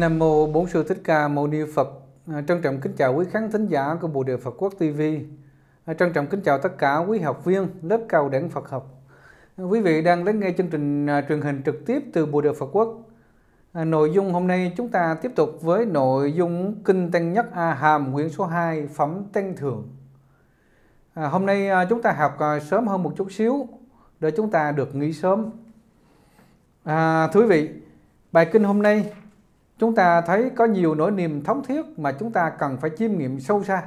Nam mô Bốn sư Thích Ca Mâu Ni Phật. À, trân trọng kính chào quý khán thính giả của Bồ Đề Phật Quốc TV. À, trân trọng kính chào tất cả quý học viên lớp cao đẳng Phật học. À, quý vị đang lắng nghe chương trình truyền hình trực tiếp từ Bồ Đề Phật Quốc. Nội dung hôm nay chúng ta tiếp tục với nội dung Kinh Tăng Nhất A Hàm quyển số 2 Phẩm Tăng thường Hôm nay chúng ta học sớm hơn một chút xíu để chúng ta được nghỉ sớm. À, thưa quý vị, bài kinh hôm nay Chúng ta thấy có nhiều nỗi niềm thống thiết mà chúng ta cần phải chiêm nghiệm sâu xa.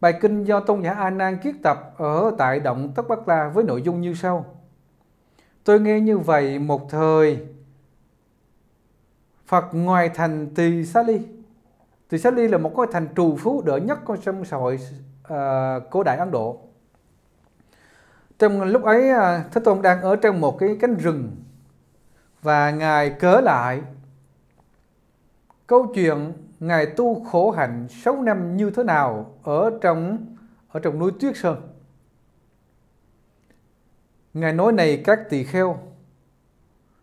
Bài kinh do tôn giả A Nan kiết tập ở tại động Tất Bát La với nội dung như sau: Tôi nghe như vậy một thời Phật ngoài thành Tỳ Xá Ly. Tỳ Xá Ly là một cái thành trù phú đỡ nhất của sông xã hội uh, ờ, cổ đại Ấn Độ. Trong lúc ấy ờ, Thế Tôn đang ở trong một cái cánh rừng và Ngài cớ lại câu chuyện Ngài tu khổ hạnh 6 năm như thế nào ở trong ở trong núi Tuyết Sơn. Ngài nói này các tỳ kheo,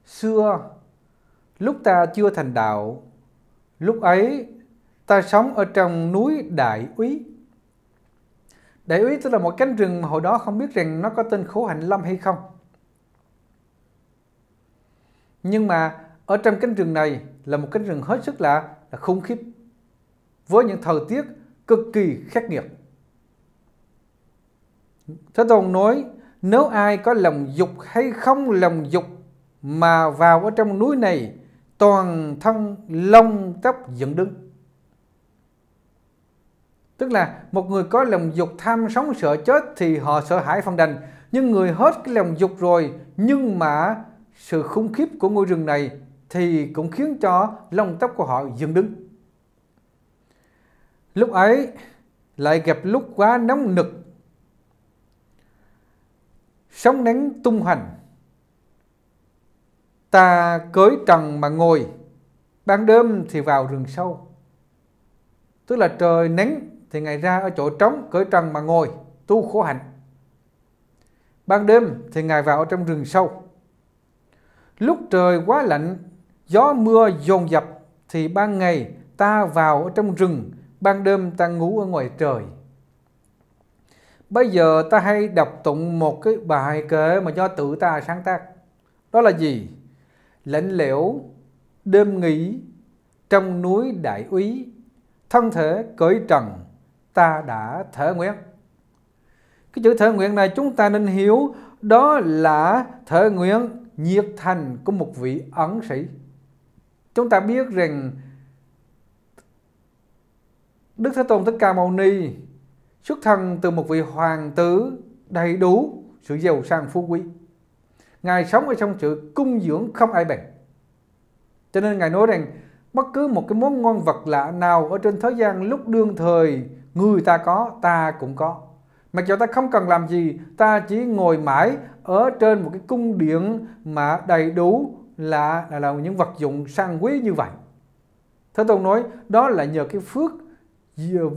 xưa lúc ta chưa thành đạo, lúc ấy ta sống ở trong núi Đại Úy. Đại Úy tức là một cánh rừng mà hồi đó không biết rằng nó có tên khổ hạnh lâm hay không nhưng mà ở trong cánh rừng này là một cánh rừng hết sức là, là khủng khiếp với những thời tiết cực kỳ khắc nghiệt Thế Tôn nói nếu ai có lòng dục hay không lòng dục mà vào ở trong núi này toàn thân lông tóc dựng đứng tức là một người có lòng dục tham sống sợ chết thì họ sợ hãi phân đành nhưng người hết cái lòng dục rồi nhưng mà sự khủng khiếp của ngôi rừng này thì cũng khiến cho lông tóc của họ dựng đứng. Lúc ấy lại gặp lúc quá nóng nực. Sóng nắng tung hành, Ta cưới trần mà ngồi, ban đêm thì vào rừng sâu. Tức là trời nắng thì ngày ra ở chỗ trống cởi trần mà ngồi tu khổ hạnh ban đêm thì ngày vào trong rừng sâu lúc trời quá lạnh, gió mưa dồn dập thì ban ngày ta vào ở trong rừng, ban đêm ta ngủ ở ngoài trời. Bây giờ ta hay đọc tụng một cái bài kệ mà do tự ta sáng tác. Đó là gì? Lạnh lẽo, đêm nghỉ, trong núi đại úy, thân thể cởi trần, ta đã thở nguyện. Cái chữ thở nguyện này chúng ta nên hiểu đó là thở nguyện nhiệt thành của một vị ẩn sĩ chúng ta biết rằng Đức Thế Tôn Thích Ca Mâu Ni xuất thân từ một vị hoàng tử đầy đủ sự giàu sang phú quý. Ngài sống ở trong sự cung dưỡng không ai bằng. Cho nên Ngài nói rằng bất cứ một cái món ngon vật lạ nào ở trên thế gian lúc đương thời người ta có ta cũng có. Mặc dù ta không cần làm gì, ta chỉ ngồi mãi ở trên một cái cung điện mà đầy đủ là là, là những vật dụng sang quý như vậy. Thế Tôn nói đó là nhờ cái phước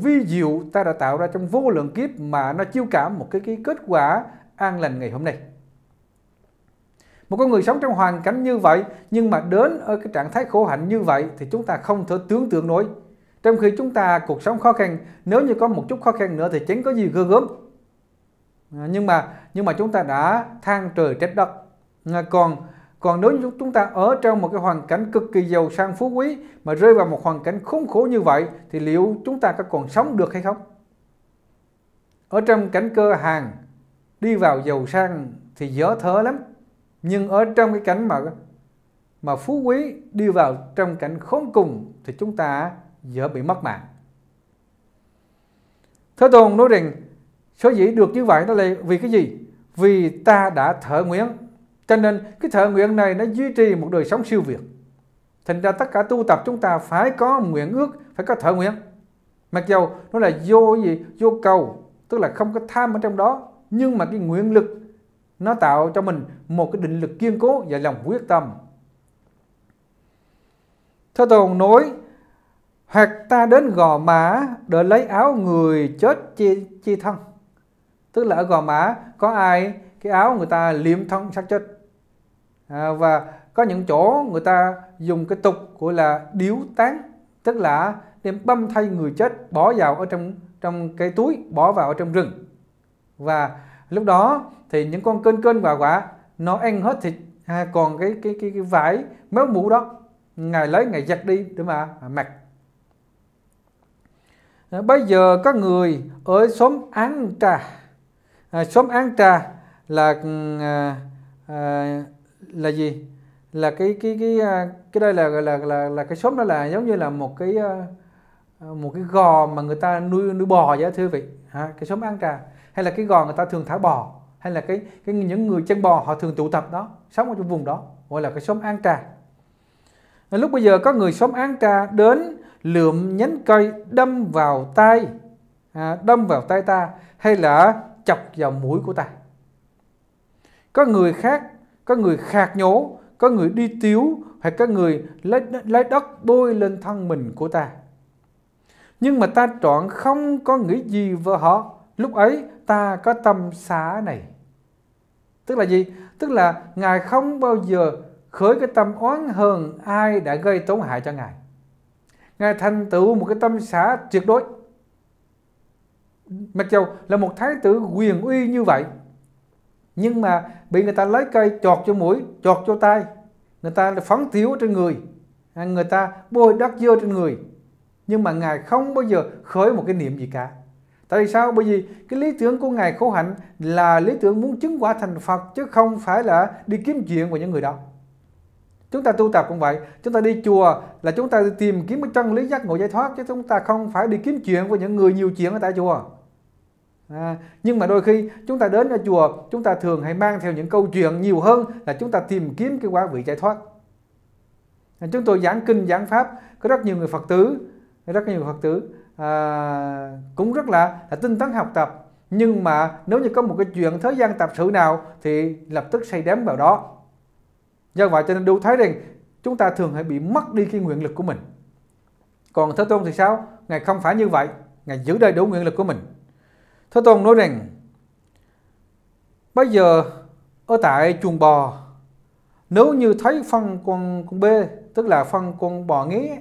vi diệu ta đã tạo ra trong vô lượng kiếp mà nó chiêu cảm một cái, cái kết quả an lành ngày hôm nay. Một con người sống trong hoàn cảnh như vậy nhưng mà đến ở cái trạng thái khổ hạnh như vậy thì chúng ta không thể tưởng tượng nổi. Trong khi chúng ta cuộc sống khó khăn, nếu như có một chút khó khăn nữa thì chẳng có gì gơ gớm. À, nhưng mà nhưng mà chúng ta đã than trời trách đất à, còn còn nếu như chúng ta ở trong một cái hoàn cảnh cực kỳ giàu sang phú quý mà rơi vào một hoàn cảnh khốn khổ như vậy thì liệu chúng ta có còn sống được hay không? Ở trong cảnh cơ hàng đi vào giàu sang thì dở thở lắm. Nhưng ở trong cái cảnh mà mà phú quý đi vào trong cảnh khốn cùng thì chúng ta dở bị mất mạng. Thế Tôn nói rằng Sở dĩ được như vậy đó là vì cái gì? Vì ta đã thở nguyện. Cho nên cái thở nguyện này nó duy trì một đời sống siêu việt. Thành ra tất cả tu tập chúng ta phải có nguyện ước, phải có thở nguyện. Mặc dầu nó là vô gì? Vô cầu, tức là không có tham ở trong đó. Nhưng mà cái nguyện lực nó tạo cho mình một cái định lực kiên cố và lòng quyết tâm. Thế Tồn nói, hoặc ta đến gò mã để lấy áo người chết chi, chi thân tức là ở gò má có ai cái áo người ta liếm thông sắc chết à, và có những chỗ người ta dùng cái tục gọi là điếu tán tức là đem băm thay người chết bỏ vào ở trong trong cái túi bỏ vào ở trong rừng và lúc đó thì những con cơn cơn và quả nó ăn hết thịt à, còn cái cái cái, cái vải méo mũ đó ngày lấy ngày giặt đi để mà à, mặc à, bây giờ có người ở xóm án trà À, xóm án Trà là ừ, à, à, là gì là cái cái cái à, cái đây là là là là cái xóm đó là giống như là một cái à, một cái gò mà người ta nuôi nuôi bò vậy thưa vị ha, cái xóm án Trà hay là cái gò người ta thường thả bò hay là cái cái những người chân bò họ thường tụ tập đó sống ở trong vùng đó gọi là cái xóm án Trà lúc bây giờ có người xóm án Trà đến lượm nhánh cây đâm vào tay à, đâm vào tay ta hay là chọc vào mũi của ta có người khác có người khạc nhổ có người đi tiếu hoặc có người lấy, lấy đất bôi lên thân mình của ta nhưng mà ta chọn không có nghĩ gì về họ lúc ấy ta có tâm xá này tức là gì tức là ngài không bao giờ khởi cái tâm oán hờn ai đã gây tổn hại cho ngài ngài thành tựu một cái tâm xá tuyệt đối mặc dù là một thái tử quyền uy như vậy nhưng mà bị người ta lấy cây chọt cho mũi chọt cho tay người ta là phấn thiếu trên người à, người ta bôi đất dơ trên người nhưng mà ngài không bao giờ khởi một cái niệm gì cả tại sao bởi vì cái lý tưởng của ngài khổ hạnh là lý tưởng muốn chứng quả thành phật chứ không phải là đi kiếm chuyện của những người đó chúng ta tu tập cũng vậy chúng ta đi chùa là chúng ta tìm kiếm cái chân lý giác ngộ giải thoát chứ chúng ta không phải đi kiếm chuyện của những người nhiều chuyện ở tại chùa À, nhưng mà đôi khi chúng ta đến ở chùa chúng ta thường hay mang theo những câu chuyện nhiều hơn là chúng ta tìm kiếm cái quá vị giải thoát à, chúng tôi giảng kinh giảng pháp có rất nhiều người phật tử rất nhiều phật tử à, cũng rất là, là tinh tấn học tập nhưng mà nếu như có một cái chuyện thế gian tạp sự nào thì lập tức say đắm vào đó do vậy cho nên đu thấy rằng chúng ta thường hay bị mất đi cái nguyện lực của mình còn thế tôn thì sao ngài không phải như vậy ngài giữ đầy đủ nguyện lực của mình Thế Tôn nói rằng Bây giờ ở tại chuồng bò nếu như thấy phân con con bê tức là phân con bò nghé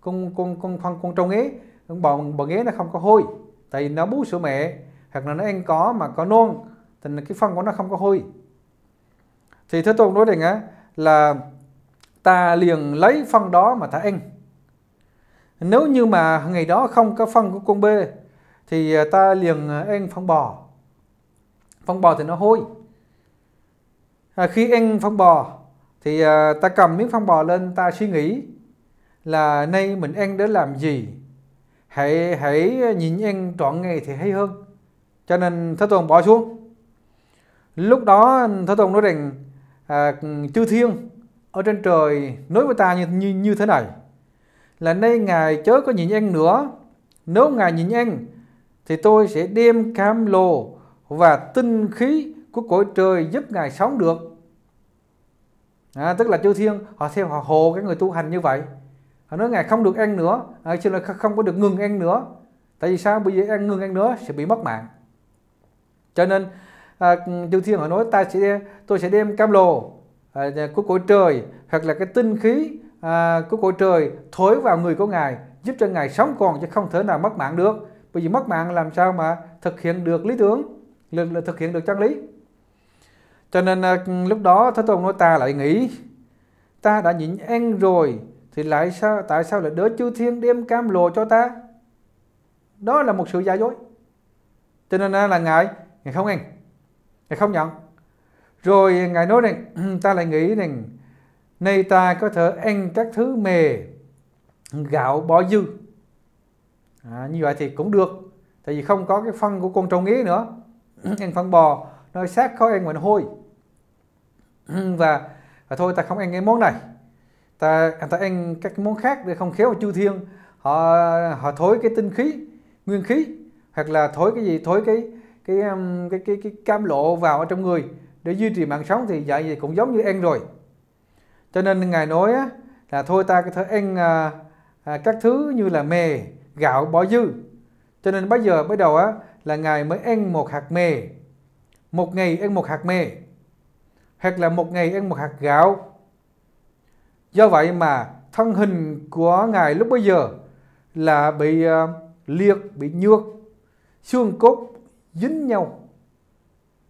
con con con phân con trâu nghé con bò bò nghé nó không có hôi tại vì nó bú sữa mẹ hoặc là nó ăn có mà có non thì cái phân của nó không có hôi thì thế tôn nói rằng là ta liền lấy phân đó mà ta ăn nếu như mà ngày đó không có phân của con bê thì à, ta liền ăn à, phong bò phong bò thì nó hôi à, khi ăn phong bò thì à, ta cầm miếng phong bò lên ta suy nghĩ là nay mình ăn để làm gì hãy hãy nhìn ăn trọn ngày thì hay hơn cho nên thế tôn bỏ xuống lúc đó thế tôn nói rằng à, chư thiên ở trên trời nói với ta như, như như thế này là nay ngài chớ có nhìn ăn nữa nếu ngài nhìn ăn thì tôi sẽ đem cam lồ và tinh khí của cõi trời giúp ngài sống được à, tức là chư thiên họ theo họ hộ cái người tu hành như vậy họ nói ngài không được ăn nữa à, chứ là không có được ngừng ăn nữa tại vì sao bây giờ ăn ngừng ăn nữa sẽ bị mất mạng cho nên à, chư thiên họ nói ta sẽ tôi sẽ đem cam lồ à, của cõi trời hoặc là cái tinh khí à, của cõi trời thổi vào người của ngài giúp cho ngài sống còn chứ không thể nào mất mạng được bởi vì mất mạng làm sao mà thực hiện được lý tưởng là thực hiện được chân lý cho nên à, lúc đó Thế Tôn nói ta lại nghĩ ta đã nhịn ăn rồi thì lại sao tại sao lại đỡ chư thiên đem cam lồ cho ta đó là một sự giả dối cho nên à, là ngài ngài không ăn ngài không nhận rồi ngài nói rằng ta lại nghĩ rằng nay ta có thể ăn các thứ mề gạo bỏ dư à, như vậy thì cũng được tại vì không có cái phân của con trâu nghé nữa ăn phân bò nó xác khó ăn mùi hôi và, và thôi ta không ăn cái món này ta ta ăn các món khác để không khéo chư thiên họ họ thối cái tinh khí nguyên khí hoặc là thối cái gì thối cái cái cái um, cái, cái, cái cam lộ vào ở trong người để duy trì mạng sống thì vậy thì cũng giống như ăn rồi cho nên ngài nói là thôi ta có thể ăn à, à các thứ như là mè gạo bỏ dư. Cho nên bây giờ bắt đầu á là Ngài mới ăn một hạt mè. Một ngày ăn một hạt mè. Hoặc là một ngày ăn một hạt gạo. Do vậy mà thân hình của Ngài lúc bây giờ là bị uh, liệt, bị nhược, xương cốt dính nhau.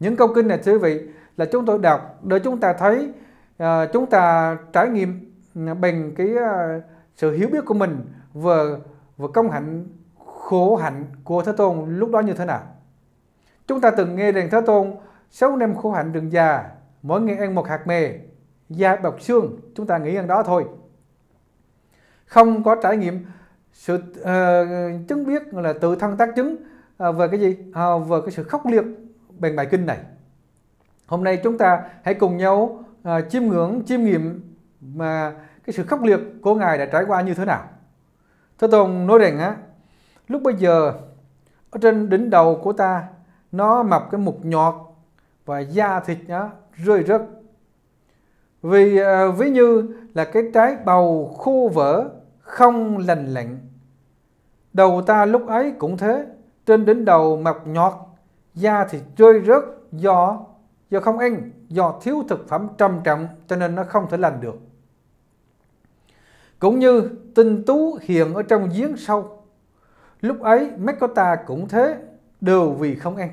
Những câu kinh này thưa quý vị là chúng tôi đọc để chúng ta thấy uh, chúng ta trải nghiệm bằng cái uh, sự hiểu biết của mình vừa và công hạnh khổ hạnh của Thế Tôn lúc đó như thế nào. Chúng ta từng nghe rằng Thế Tôn sáu năm khổ hạnh rừng già, mỗi ngày ăn một hạt mè, da bọc xương, chúng ta nghĩ rằng đó thôi. Không có trải nghiệm sự uh, chứng biết là tự thân tác chứng uh, về cái gì? Uh, về cái sự khốc liệt bằng bài kinh này. Hôm nay chúng ta hãy cùng nhau uh, chiêm ngưỡng, chiêm nghiệm mà cái sự khốc liệt của Ngài đã trải qua như thế nào. Thế Tôn nói rằng á, lúc bây giờ ở trên đỉnh đầu của ta nó mọc cái mục nhọt và da thịt nó rơi rớt. Vì à, ví như là cái trái bầu khô vỡ không lành lạnh. Đầu ta lúc ấy cũng thế, trên đỉnh đầu mọc nhọt, da thịt rơi rớt do do không ăn, do thiếu thực phẩm trầm trọng cho nên nó không thể lành được cũng như tinh tú hiền ở trong giếng sâu. Lúc ấy mấy cô ta cũng thế, đều vì không ăn.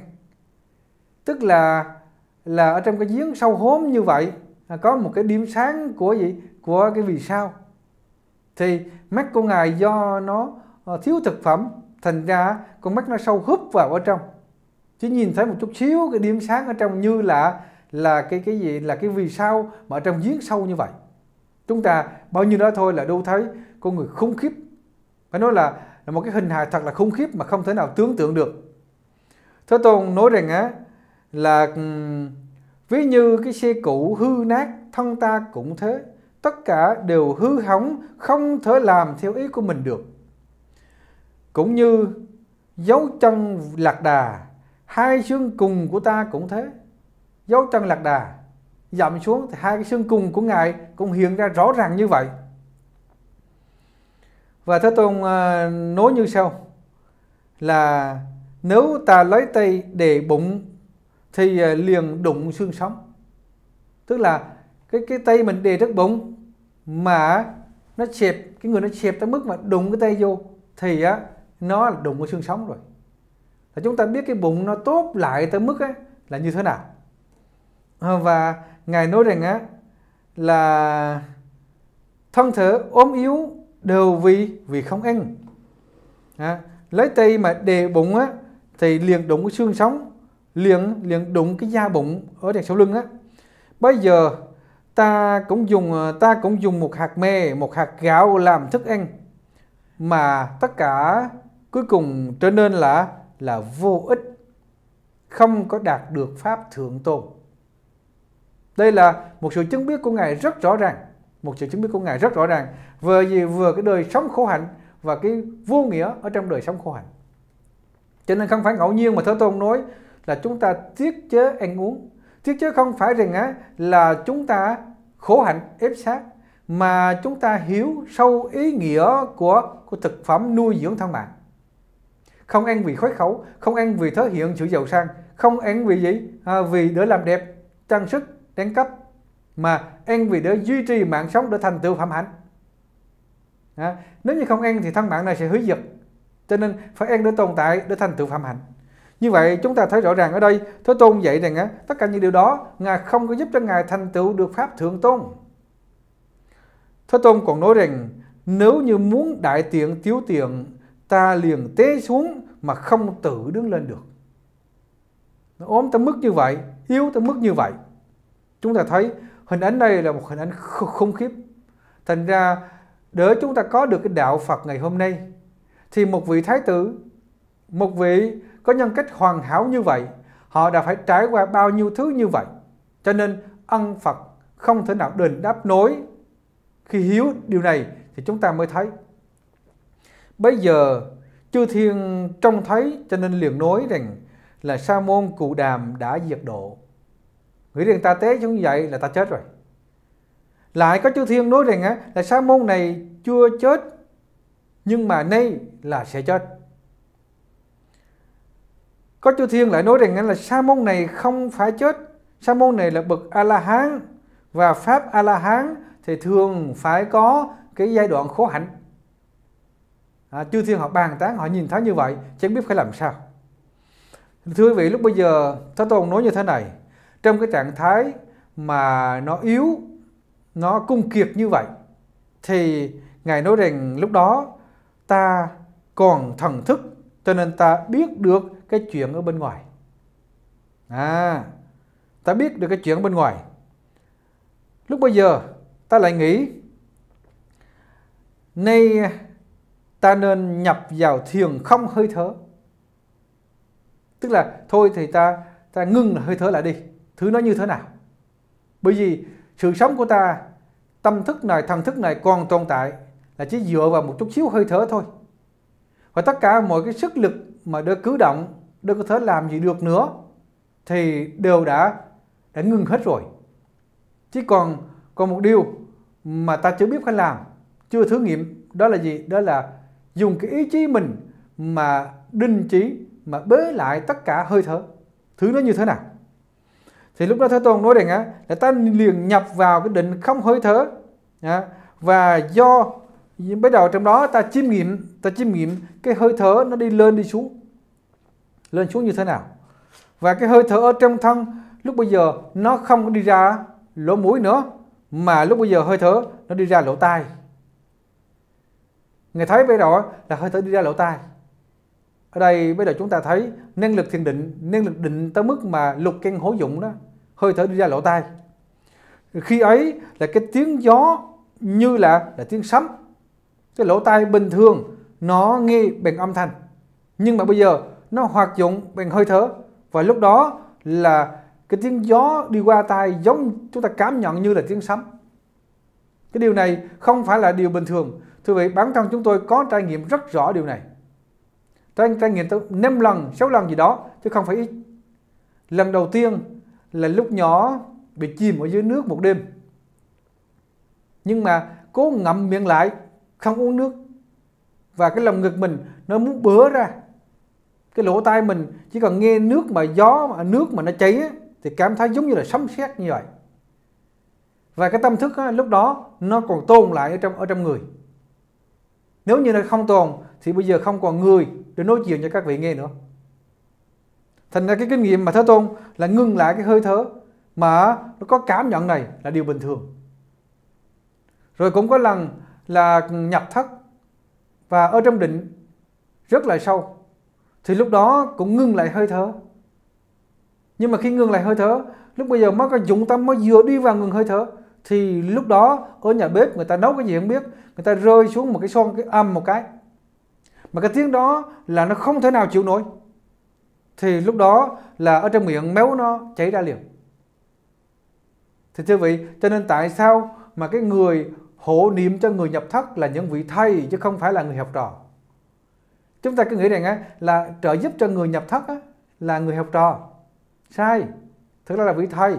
Tức là là ở trong cái giếng sâu hốm như vậy có một cái điểm sáng của gì của cái vì sao thì mắt của ngài do nó ờ, thiếu thực phẩm thành ra con mắt nó sâu húp vào ở trong chỉ nhìn thấy một chút xíu cái điểm sáng ở trong như là là cái cái gì là cái vì sao mà ở trong giếng sâu như vậy chúng ta bao nhiêu đó thôi là đâu thấy con người khủng khiếp phải nói là, là một cái hình hài thật là khủng khiếp mà không thể nào tưởng tượng được thế tôn nói rằng á là ví như cái xe cũ hư nát thân ta cũng thế tất cả đều hư hỏng không thể làm theo ý của mình được cũng như dấu chân lạc đà hai xương cùng của ta cũng thế dấu chân lạc đà giảm xuống thì hai cái xương cùng của ngài cũng hiện ra rõ ràng như vậy và thế tôn ờ, nói như sau là nếu ta lấy tay để bụng thì ờ, liền đụng xương sống tức là cái cái tay mình để rất bụng mà nó chẹp cái người nó chẹp tới mức mà đụng cái tay vô thì á nó là đụng cái xương sống rồi và chúng ta biết cái bụng nó tốt lại tới mức á là như thế nào ờ, và Ngài nói rằng á là thân thể ốm yếu đều vì vì không ăn. À, lấy tay mà đề bụng á thì liền đụng cái xương sống, liền liền đụng cái da bụng ở đằng sau lưng á. Bây giờ ta cũng dùng ta cũng dùng một hạt mè một hạt gạo làm thức ăn mà tất cả cuối cùng trở nên là là vô ích không có đạt được pháp thượng tôn đây là một sự chứng biết của Ngài rất rõ ràng, một sự chứng biết của Ngài rất rõ ràng vừa gì vừa cái đời sống khổ hạnh và cái vô nghĩa ở trong đời sống khổ hạnh. Cho nên không phải ngẫu nhiên mà Thế Tôn nói là chúng ta tiết chế ăn uống. Tiết chế không phải rằng á là chúng ta khổ hạnh ép sát mà chúng ta hiểu sâu ý nghĩa của của thực phẩm nuôi dưỡng thân mạng. Không ăn vì khói khẩu, không ăn vì thể hiện sự giàu sang, không ăn vì gì? À, vì để làm đẹp, trang sức tranh chấp mà ăn vì để duy trì mạng sống để thành tựu phạm hạnh à, nếu như không ăn thì thân mạng này sẽ hủy diệt cho nên phải ăn để tồn tại để thành tựu phạm hạnh như vậy chúng ta thấy rõ ràng ở đây Thế Tôn dạy rằng á, tất cả những điều đó Ngài không có giúp cho Ngài thành tựu được Pháp Thượng Tôn Thế Tôn còn nói rằng Nếu như muốn đại tiện tiếu tiện Ta liền tế xuống mà không tự đứng lên được Nó ốm tới mức như vậy Yếu tới mức như vậy Chúng ta thấy hình ảnh đây là một hình ảnh khủng khiếp. Thành ra để chúng ta có được cái đạo Phật ngày hôm nay thì một vị thái tử, một vị có nhân cách hoàn hảo như vậy, họ đã phải trải qua bao nhiêu thứ như vậy. Cho nên ân Phật không thể nào đền đáp nối. Khi hiếu điều này thì chúng ta mới thấy. Bây giờ chư thiên trông thấy cho nên liền nói rằng là sa môn cụ đàm đã diệt độ nghĩ rằng ta tế xuống như vậy là ta chết rồi lại có chư thiên nói rằng á, là sa môn này chưa chết nhưng mà nay là sẽ chết có chư thiên lại nói rằng là sa môn này không phải chết sa môn này là bậc a la hán và pháp a la hán thì thường phải có cái giai đoạn khổ hạnh à, chư thiên họ bàn tán họ nhìn thấy như vậy chẳng biết phải làm sao thưa quý vị lúc bây giờ thế tôn nói như thế này trong cái trạng thái mà nó yếu nó cung kiệt như vậy thì ngài nói rằng lúc đó ta còn thần thức cho nên ta biết được cái chuyện ở bên ngoài à ta biết được cái chuyện ở bên ngoài lúc bây giờ ta lại nghĩ nay ta nên nhập vào thiền không hơi thở tức là thôi thì ta ta ngưng hơi thở lại đi thứ nó như thế nào bởi vì sự sống của ta tâm thức này thần thức này còn tồn tại là chỉ dựa vào một chút xíu hơi thở thôi và tất cả mọi cái sức lực mà đỡ cử động đỡ có thể làm gì được nữa thì đều đã đã ngừng hết rồi chỉ còn còn một điều mà ta chưa biết phải làm chưa thử nghiệm đó là gì đó là dùng cái ý chí mình mà đình chỉ mà bế lại tất cả hơi thở thứ nó như thế nào thì lúc đó Thế Tôn nói rằng á là ta liền nhập vào cái định không hơi thở dạ. và do bắt đầu trong đó ta chiêm nghiệm ta chiêm nghiệm cái hơi thở nó đi lên đi xuống lên xuống như thế nào và cái hơi thở ở trong thân lúc bây giờ nó không đi ra lỗ mũi nữa mà lúc bây giờ hơi thở nó đi ra lỗ tai người thấy bây giờ là hơi thở đi ra lỗ tai ở đây bây giờ chúng ta thấy năng lực thiền định năng lực định tới mức mà lục căn hối dụng đó hơi thở đi ra lỗ tai khi ấy là cái tiếng gió như là là tiếng sấm cái lỗ tai bình thường nó nghe bằng âm thanh nhưng mà bây giờ nó hoạt dụng bằng hơi thở và lúc đó là cái tiếng gió đi qua tai giống chúng ta cảm nhận như là tiếng sấm cái điều này không phải là điều bình thường thưa vị bản thân chúng tôi có trải nghiệm rất rõ điều này các anh trải nghiệm tới 5 lần, 6 lần gì đó chứ không phải ít. Lần đầu tiên là lúc nhỏ bị chìm ở dưới nước một đêm. Nhưng mà cố ngậm miệng lại, không uống nước. Và cái lòng ngực mình nó muốn bứa ra. Cái lỗ tai mình chỉ cần nghe nước mà gió mà nước mà nó cháy thì cảm thấy giống như là sấm sét như vậy. Và cái tâm thức á, lúc đó nó còn tồn lại ở trong ở trong người. Nếu như nó không tồn thì bây giờ không còn người để nói chuyện cho các vị nghe nữa thành ra cái kinh nghiệm mà thế tôn là ngưng lại cái hơi thở mà nó có cảm nhận này là điều bình thường rồi cũng có lần là nhập thất và ở trong định rất là sâu thì lúc đó cũng ngưng lại hơi thở nhưng mà khi ngưng lại hơi thở lúc bây giờ mới có dụng tâm mới vừa đi vào ngừng hơi thở thì lúc đó ở nhà bếp người ta nấu cái gì không biết người ta rơi xuống một cái son cái âm một cái mà cái tiếng đó là nó không thể nào chịu nổi thì lúc đó là ở trong miệng méo nó chảy ra liền thì thưa vị cho nên tại sao mà cái người hộ niệm cho người nhập thất là những vị thầy chứ không phải là người học trò chúng ta cứ nghĩ rằng á, là trợ giúp cho người nhập thất á, là người học trò sai thực ra là vị thầy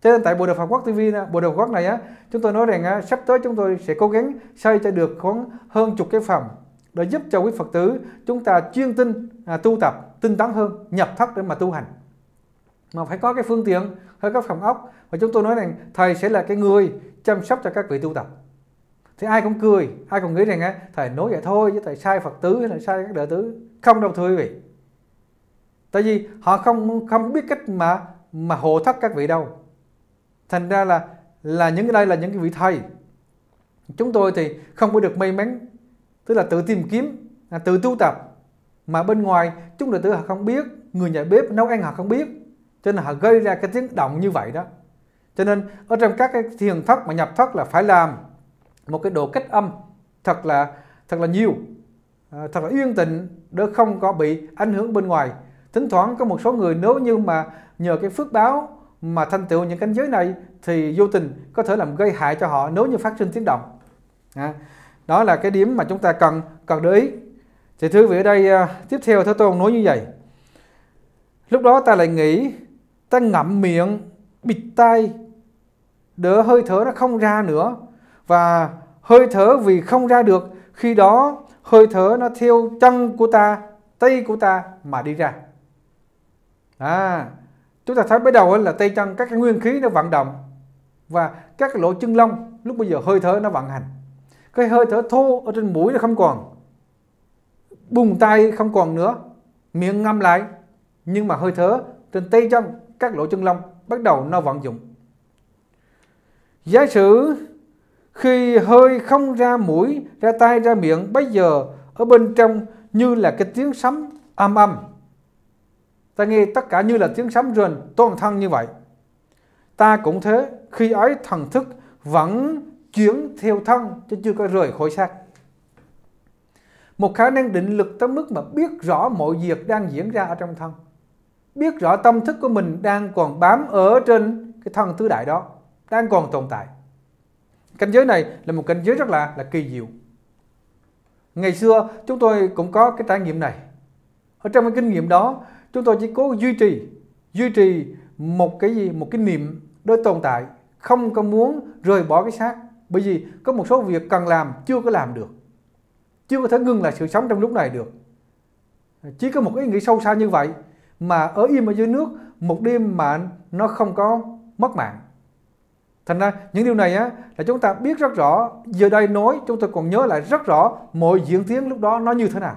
cho nên tại Bộ Đạo Phật Quốc TV, Bộ Đạo Phật Quốc này á, chúng tôi nói rằng á, sắp tới chúng tôi sẽ cố gắng xây cho được khoảng hơn chục cái phòng để giúp cho quý Phật tử chúng ta chuyên tinh à, tu tập tinh tấn hơn nhập thất để mà tu hành mà phải có cái phương tiện hơi có phòng ốc và chúng tôi nói rằng thầy sẽ là cái người chăm sóc cho các vị tu tập thì ai cũng cười ai cũng nghĩ rằng thầy nói vậy thôi chứ thầy sai phật tử hay là sai các đệ tử không đâu thưa quý vị tại vì họ không không biết cách mà mà hộ thất các vị đâu thành ra là là những cái đây là những cái vị thầy chúng tôi thì không có được may mắn tức là tự tìm kiếm là tự tu tập mà bên ngoài chúng đệ tử họ không biết người nhà bếp nấu ăn họ không biết cho nên họ gây ra cái tiếng động như vậy đó cho nên ở trong các cái thiền thất mà nhập thất là phải làm một cái độ cách âm thật là thật là nhiều à, thật là yên tịnh để không có bị ảnh hưởng bên ngoài thỉnh thoảng có một số người nếu như mà nhờ cái phước báo mà thành tựu những cánh giới này thì vô tình có thể làm gây hại cho họ nếu như phát sinh tiếng động à đó là cái điểm mà chúng ta cần cần để ý thì thưa vị ở đây à, tiếp theo Thế Tôn nói như vậy lúc đó ta lại nghĩ ta ngậm miệng bịt tay đỡ hơi thở nó không ra nữa và hơi thở vì không ra được khi đó hơi thở nó theo chân của ta tay của ta mà đi ra à chúng ta thấy bắt đầu là tay chân các cái nguyên khí nó vận động và các lỗ chân lông lúc bây giờ hơi thở nó vận hành cái hơi thở thô ở trên mũi là không còn bùng tay không còn nữa miệng ngâm lại nhưng mà hơi thở trên tay chân các lỗ chân lông bắt đầu nó vận dụng giả sử khi hơi không ra mũi ra tay ra miệng bây giờ ở bên trong như là cái tiếng sấm âm âm ta nghe tất cả như là tiếng sấm rền toàn thân như vậy ta cũng thế khi ấy thần thức vẫn chuyển theo thân chứ chưa có rời khỏi xác một khả năng định lực tới mức mà biết rõ mọi việc đang diễn ra ở trong thân biết rõ tâm thức của mình đang còn bám ở trên cái thân tứ đại đó đang còn tồn tại cảnh giới này là một cảnh giới rất là là kỳ diệu ngày xưa chúng tôi cũng có cái trải nghiệm này ở trong cái kinh nghiệm đó chúng tôi chỉ cố duy trì duy trì một cái gì một cái niệm đối tồn tại không có muốn rời bỏ cái xác bởi vì có một số việc cần làm chưa có làm được chưa có thể ngừng lại sự sống trong lúc này được chỉ có một ý nghĩ sâu xa như vậy mà ở im ở dưới nước một đêm mà nó không có mất mạng thành ra những điều này á là chúng ta biết rất rõ giờ đây nói chúng tôi còn nhớ lại rất rõ mọi diễn tiến lúc đó nó như thế nào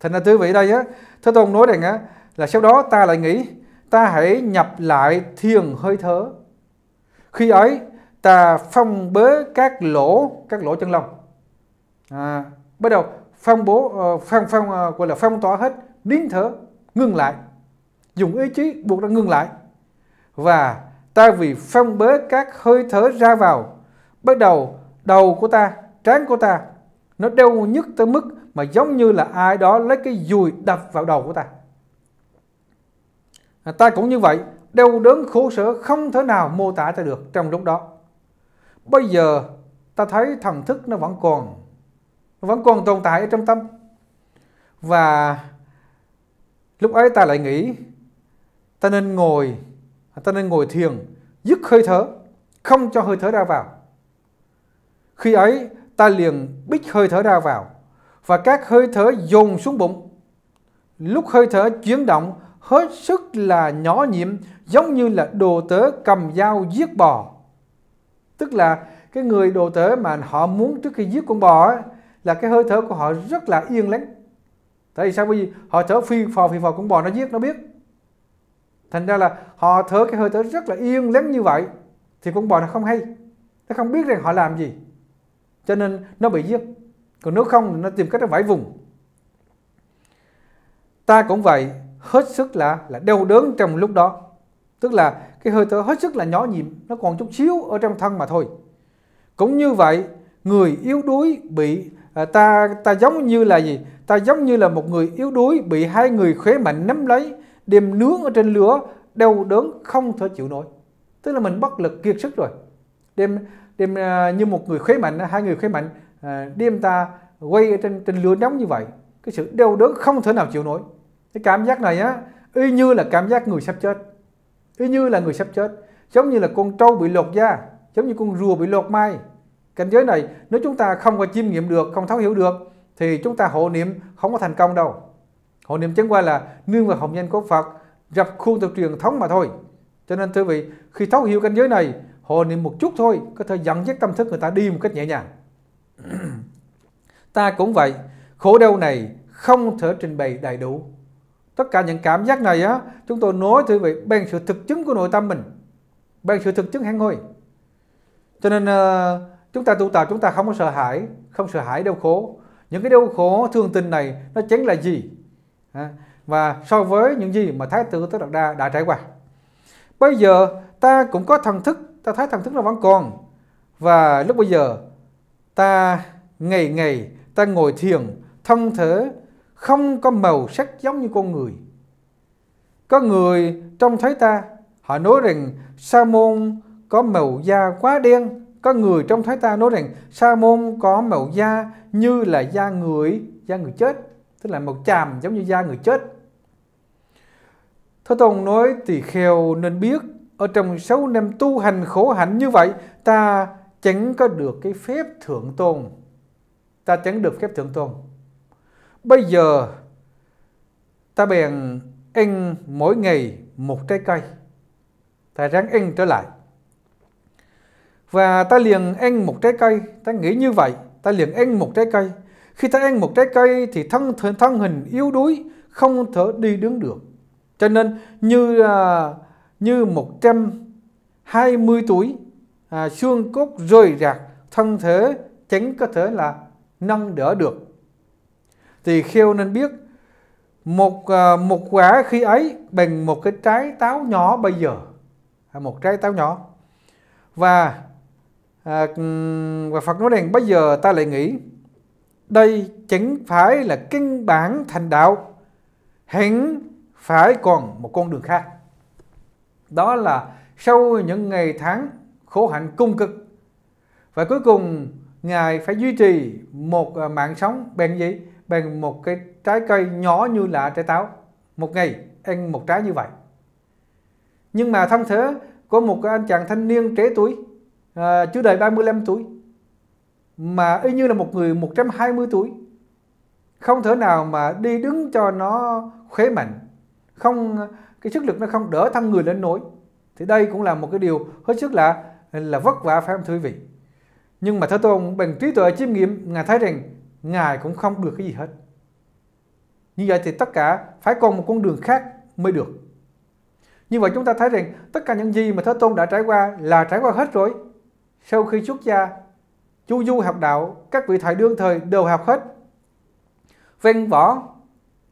thành ra thưa vị đây á thế tôn nói rằng á là sau đó ta lại nghĩ ta hãy nhập lại thiền hơi thở khi ấy ta phong bế các lỗ các lỗ chân lông à, bắt đầu phong bố ờ, phong phong ờ, gọi là phong tỏa hết nín thở ngưng lại dùng ý chí buộc nó ngưng lại và ta vì phong bế các hơi thở ra vào bắt đầu đầu của ta trán của ta nó đau nhức tới mức mà giống như là ai đó lấy cái dùi đập vào đầu của ta à, ta cũng như vậy đau đớn khổ sở không thể nào mô tả ra được trong lúc đó Bây giờ ta thấy thần thức nó vẫn còn nó vẫn còn tồn tại ở trong tâm và lúc ấy ta lại nghĩ ta nên ngồi ta nên ngồi thiền dứt hơi thở không cho hơi thở ra vào khi ấy ta liền bích hơi thở ra vào và các hơi thở dồn xuống bụng lúc hơi thở chuyển động hết sức là nhỏ nhiệm giống như là đồ tớ cầm dao giết bò tức là cái người đồ tể mà họ muốn trước khi giết con bò ấy, là cái hơi thở của họ rất là yên lắng tại vì sao bởi vì họ thở phi phò phi phò con bò nó giết nó biết thành ra là họ thở cái hơi thở rất là yên lắng như vậy thì con bò nó không hay nó không biết rằng họ làm gì cho nên nó bị giết còn nếu không nó tìm cách nó vải vùng ta cũng vậy hết sức là là đau đớn trong lúc đó tức là cái hơi thở hết sức là nhỏ nhiệm, nó còn chút xíu ở trong thân mà thôi. Cũng như vậy, người yếu đuối bị à, ta ta giống như là gì? Ta giống như là một người yếu đuối bị hai người khỏe mạnh nắm lấy, đem nướng ở trên lửa, đau đớn không thể chịu nổi. Tức là mình bất lực kiệt sức rồi. Đem đem à, như một người khỏe mạnh, hai người khỏe mạnh à, đem ta quay ở trên trên lửa nóng như vậy, cái sự đau đớn không thể nào chịu nổi. Cái cảm giác này á y như là cảm giác người sắp chết thế như là người sắp chết giống như là con trâu bị lột da giống như con rùa bị lột mai cảnh giới này nếu chúng ta không có chiêm nghiệm được không thấu hiểu được thì chúng ta hộ niệm không có thành công đâu hộ niệm chẳng qua là nương vào hồng nhân của phật gặp khuôn tập truyền thống mà thôi cho nên thưa vị khi thấu hiểu cảnh giới này hộ niệm một chút thôi có thể dẫn dắt tâm thức người ta đi một cách nhẹ nhàng ta cũng vậy khổ đau này không thể trình bày đầy đủ tất cả những cảm giác này á chúng tôi nói thưa vị bằng sự thực chứng của nội tâm mình bằng sự thực chứng hẳn ngôi cho nên ờ, chúng ta tu tập chúng ta không có sợ hãi không sợ hãi đau khổ những cái đau khổ thương tình này nó chính là gì và so với những gì mà thái tử tất đạt đa đã trải qua bây giờ ta cũng có thần thức ta thấy thần thức nó vẫn còn và lúc bây giờ ta ngày ngày ta ngồi thiền thân thể không có màu sắc giống như con người. Có người trông thấy ta, họ nói rằng sa môn có màu da quá đen. Có người trông thấy ta nói rằng sa môn có màu da như là da người, da người chết. Tức là màu chàm giống như da người chết. Thế Tôn nói tỳ kheo nên biết ở trong 6 năm tu hành khổ hạnh như vậy ta chẳng có được cái phép thượng tôn. Ta chẳng được phép thượng tôn. Bây giờ ta bèn ăn mỗi ngày một trái cây. Ta ráng ăn trở lại. Và ta liền ăn một trái cây, ta nghĩ như vậy, ta liền ăn một trái cây. Khi ta ăn một trái cây thì thân thân hình yếu đuối, không thể đi đứng được. Cho nên như à, như 120 tuổi, à, xương cốt rời rạc, thân thể chẳng có thể là nâng đỡ được thì khiêu nên biết một à, một quả khi ấy bằng một cái trái táo nhỏ bây giờ à, một trái táo nhỏ và à, và Phật nói rằng bây giờ ta lại nghĩ đây chẳng phải là căn bản thành đạo hẳn phải còn một con đường khác đó là sau những ngày tháng khổ hạnh cung cực và cuối cùng ngài phải duy trì một mạng sống bằng gì bằng một cái trái cây nhỏ như là trái táo một ngày ăn một trái như vậy nhưng mà thân thế có một cái anh chàng thanh niên trẻ tuổi à, chưa đầy 35 tuổi mà y như là một người 120 tuổi không thể nào mà đi đứng cho nó khỏe mạnh không cái sức lực nó không đỡ thân người lên nổi thì đây cũng là một cái điều hết sức là là vất vả phải không thưa quý vị nhưng mà thưa tôn bằng trí tuệ chiêm nghiệm ngài thấy rằng ngài cũng không được cái gì hết như vậy thì tất cả phải còn một con đường khác mới được như vậy chúng ta thấy rằng tất cả những gì mà Thế Tôn đã trải qua là trải qua hết rồi. Sau khi xuất gia, chu du học đạo, các vị thầy đương thời đều học hết. Văn võ,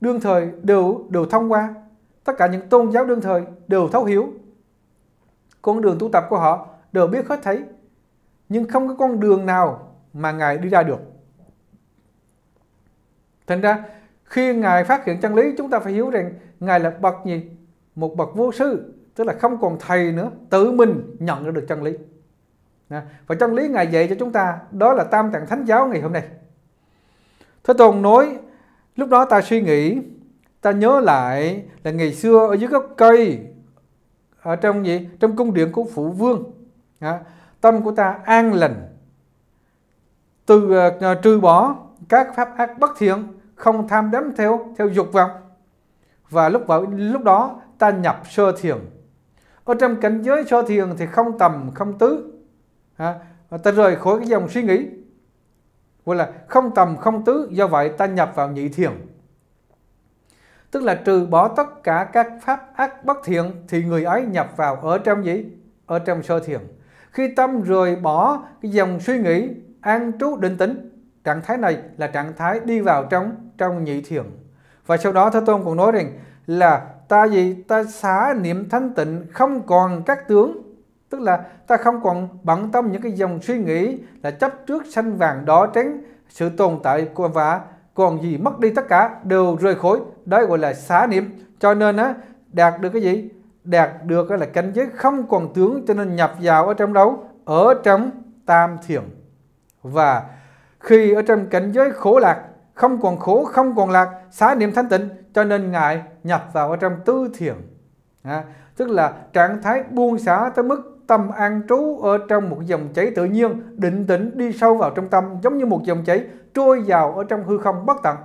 đương thời đều đều thông qua. Tất cả những tôn giáo đương thời đều thấu hiểu. Con đường tu tập của họ đều biết hết thấy. Nhưng không có con đường nào mà Ngài đi ra được thành ra khi ngài phát hiện chân lý chúng ta phải hiểu rằng ngài là bậc gì một bậc vô sư tức là không còn thầy nữa tự mình nhận được chân lý và chân lý ngài dạy cho chúng ta đó là tam tạng thánh giáo ngày hôm nay thế tôn nói lúc đó ta suy nghĩ ta nhớ lại là ngày xưa ở dưới gốc cây ở trong gì trong cung điện của phụ vương tâm của ta an lành từ uh, trừ bỏ các pháp ác bất thiện không tham đắm theo theo dục vọng và lúc vào lúc đó ta nhập sơ thiền ở trong cảnh giới sơ thiền thì không tầm không tứ à, ta rời khỏi cái dòng suy nghĩ gọi là không tầm không tứ do vậy ta nhập vào nhị thiền tức là trừ bỏ tất cả các pháp ác bất thiện thì người ấy nhập vào ở trong gì ở trong sơ thiền khi tâm rời bỏ cái dòng suy nghĩ an trú định tĩnh Trạng thái này là trạng thái đi vào trong trong nhị thiền. Và sau đó Thế Tôn cũng nói rằng là ta gì ta xá niệm thanh tịnh không còn các tướng tức là ta không còn bận tâm những cái dòng suy nghĩ là chấp trước xanh vàng đó tránh sự tồn tại của và còn gì mất đi tất cả đều rơi khối đó gọi là xá niệm cho nên á đạt được cái gì đạt được là cảnh giới không còn tướng cho nên nhập vào ở trong đâu ở trong tam thiền và khi ở trong cảnh giới khổ lạc, không còn khổ, không còn lạc, xá niệm thanh tịnh, cho nên Ngài nhập vào ở trong tư thiền. À, tức là trạng thái buông xả tới mức tâm an trú ở trong một dòng chảy tự nhiên, định tĩnh đi sâu vào trong tâm giống như một dòng chảy trôi vào ở trong hư không bất tận.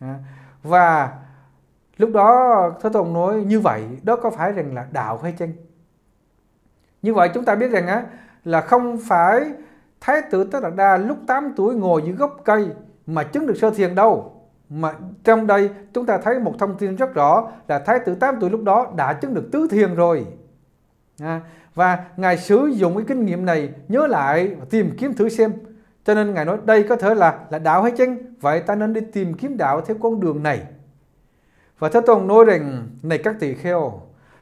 À, và lúc đó Thế Tôn nói như vậy, đó có phải rằng là đạo hay chăng? Như vậy chúng ta biết rằng á là không phải Thái tử Tất Đạt Đa lúc 8 tuổi ngồi dưới gốc cây mà chứng được sơ thiền đâu. Mà trong đây chúng ta thấy một thông tin rất rõ là Thái tử 8 tuổi lúc đó đã chứng được tứ thiền rồi. À, và Ngài sử dụng cái kinh nghiệm này nhớ lại và tìm kiếm thử xem. Cho nên Ngài nói đây có thể là là đạo hay chăng? Vậy ta nên đi tìm kiếm đạo theo con đường này. Và Thế Tôn nói rằng, này các tỳ kheo,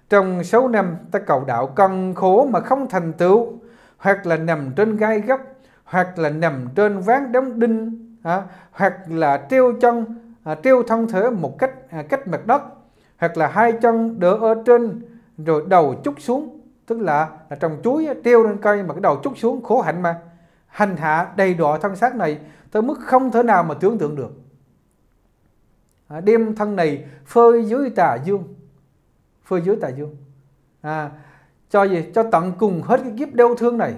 trong 6 năm ta cầu đạo cần khổ mà không thành tựu, hoặc là nằm trên gai góc hoặc là nằm trên ván đóng đinh à, hoặc là treo chân à, treo thân thể một cách à, cách mặt đất hoặc là hai chân đỡ ở trên rồi đầu chúc xuống tức là, là trồng chuối treo lên cây mà cái đầu chúc xuống khổ hạnh mà hành hạ đầy đọa thân xác này tới mức không thể nào mà tưởng tượng được à, đem thân này phơi dưới tà dương phơi dưới tà dương à, cho gì cho tận cùng hết cái kiếp đau thương này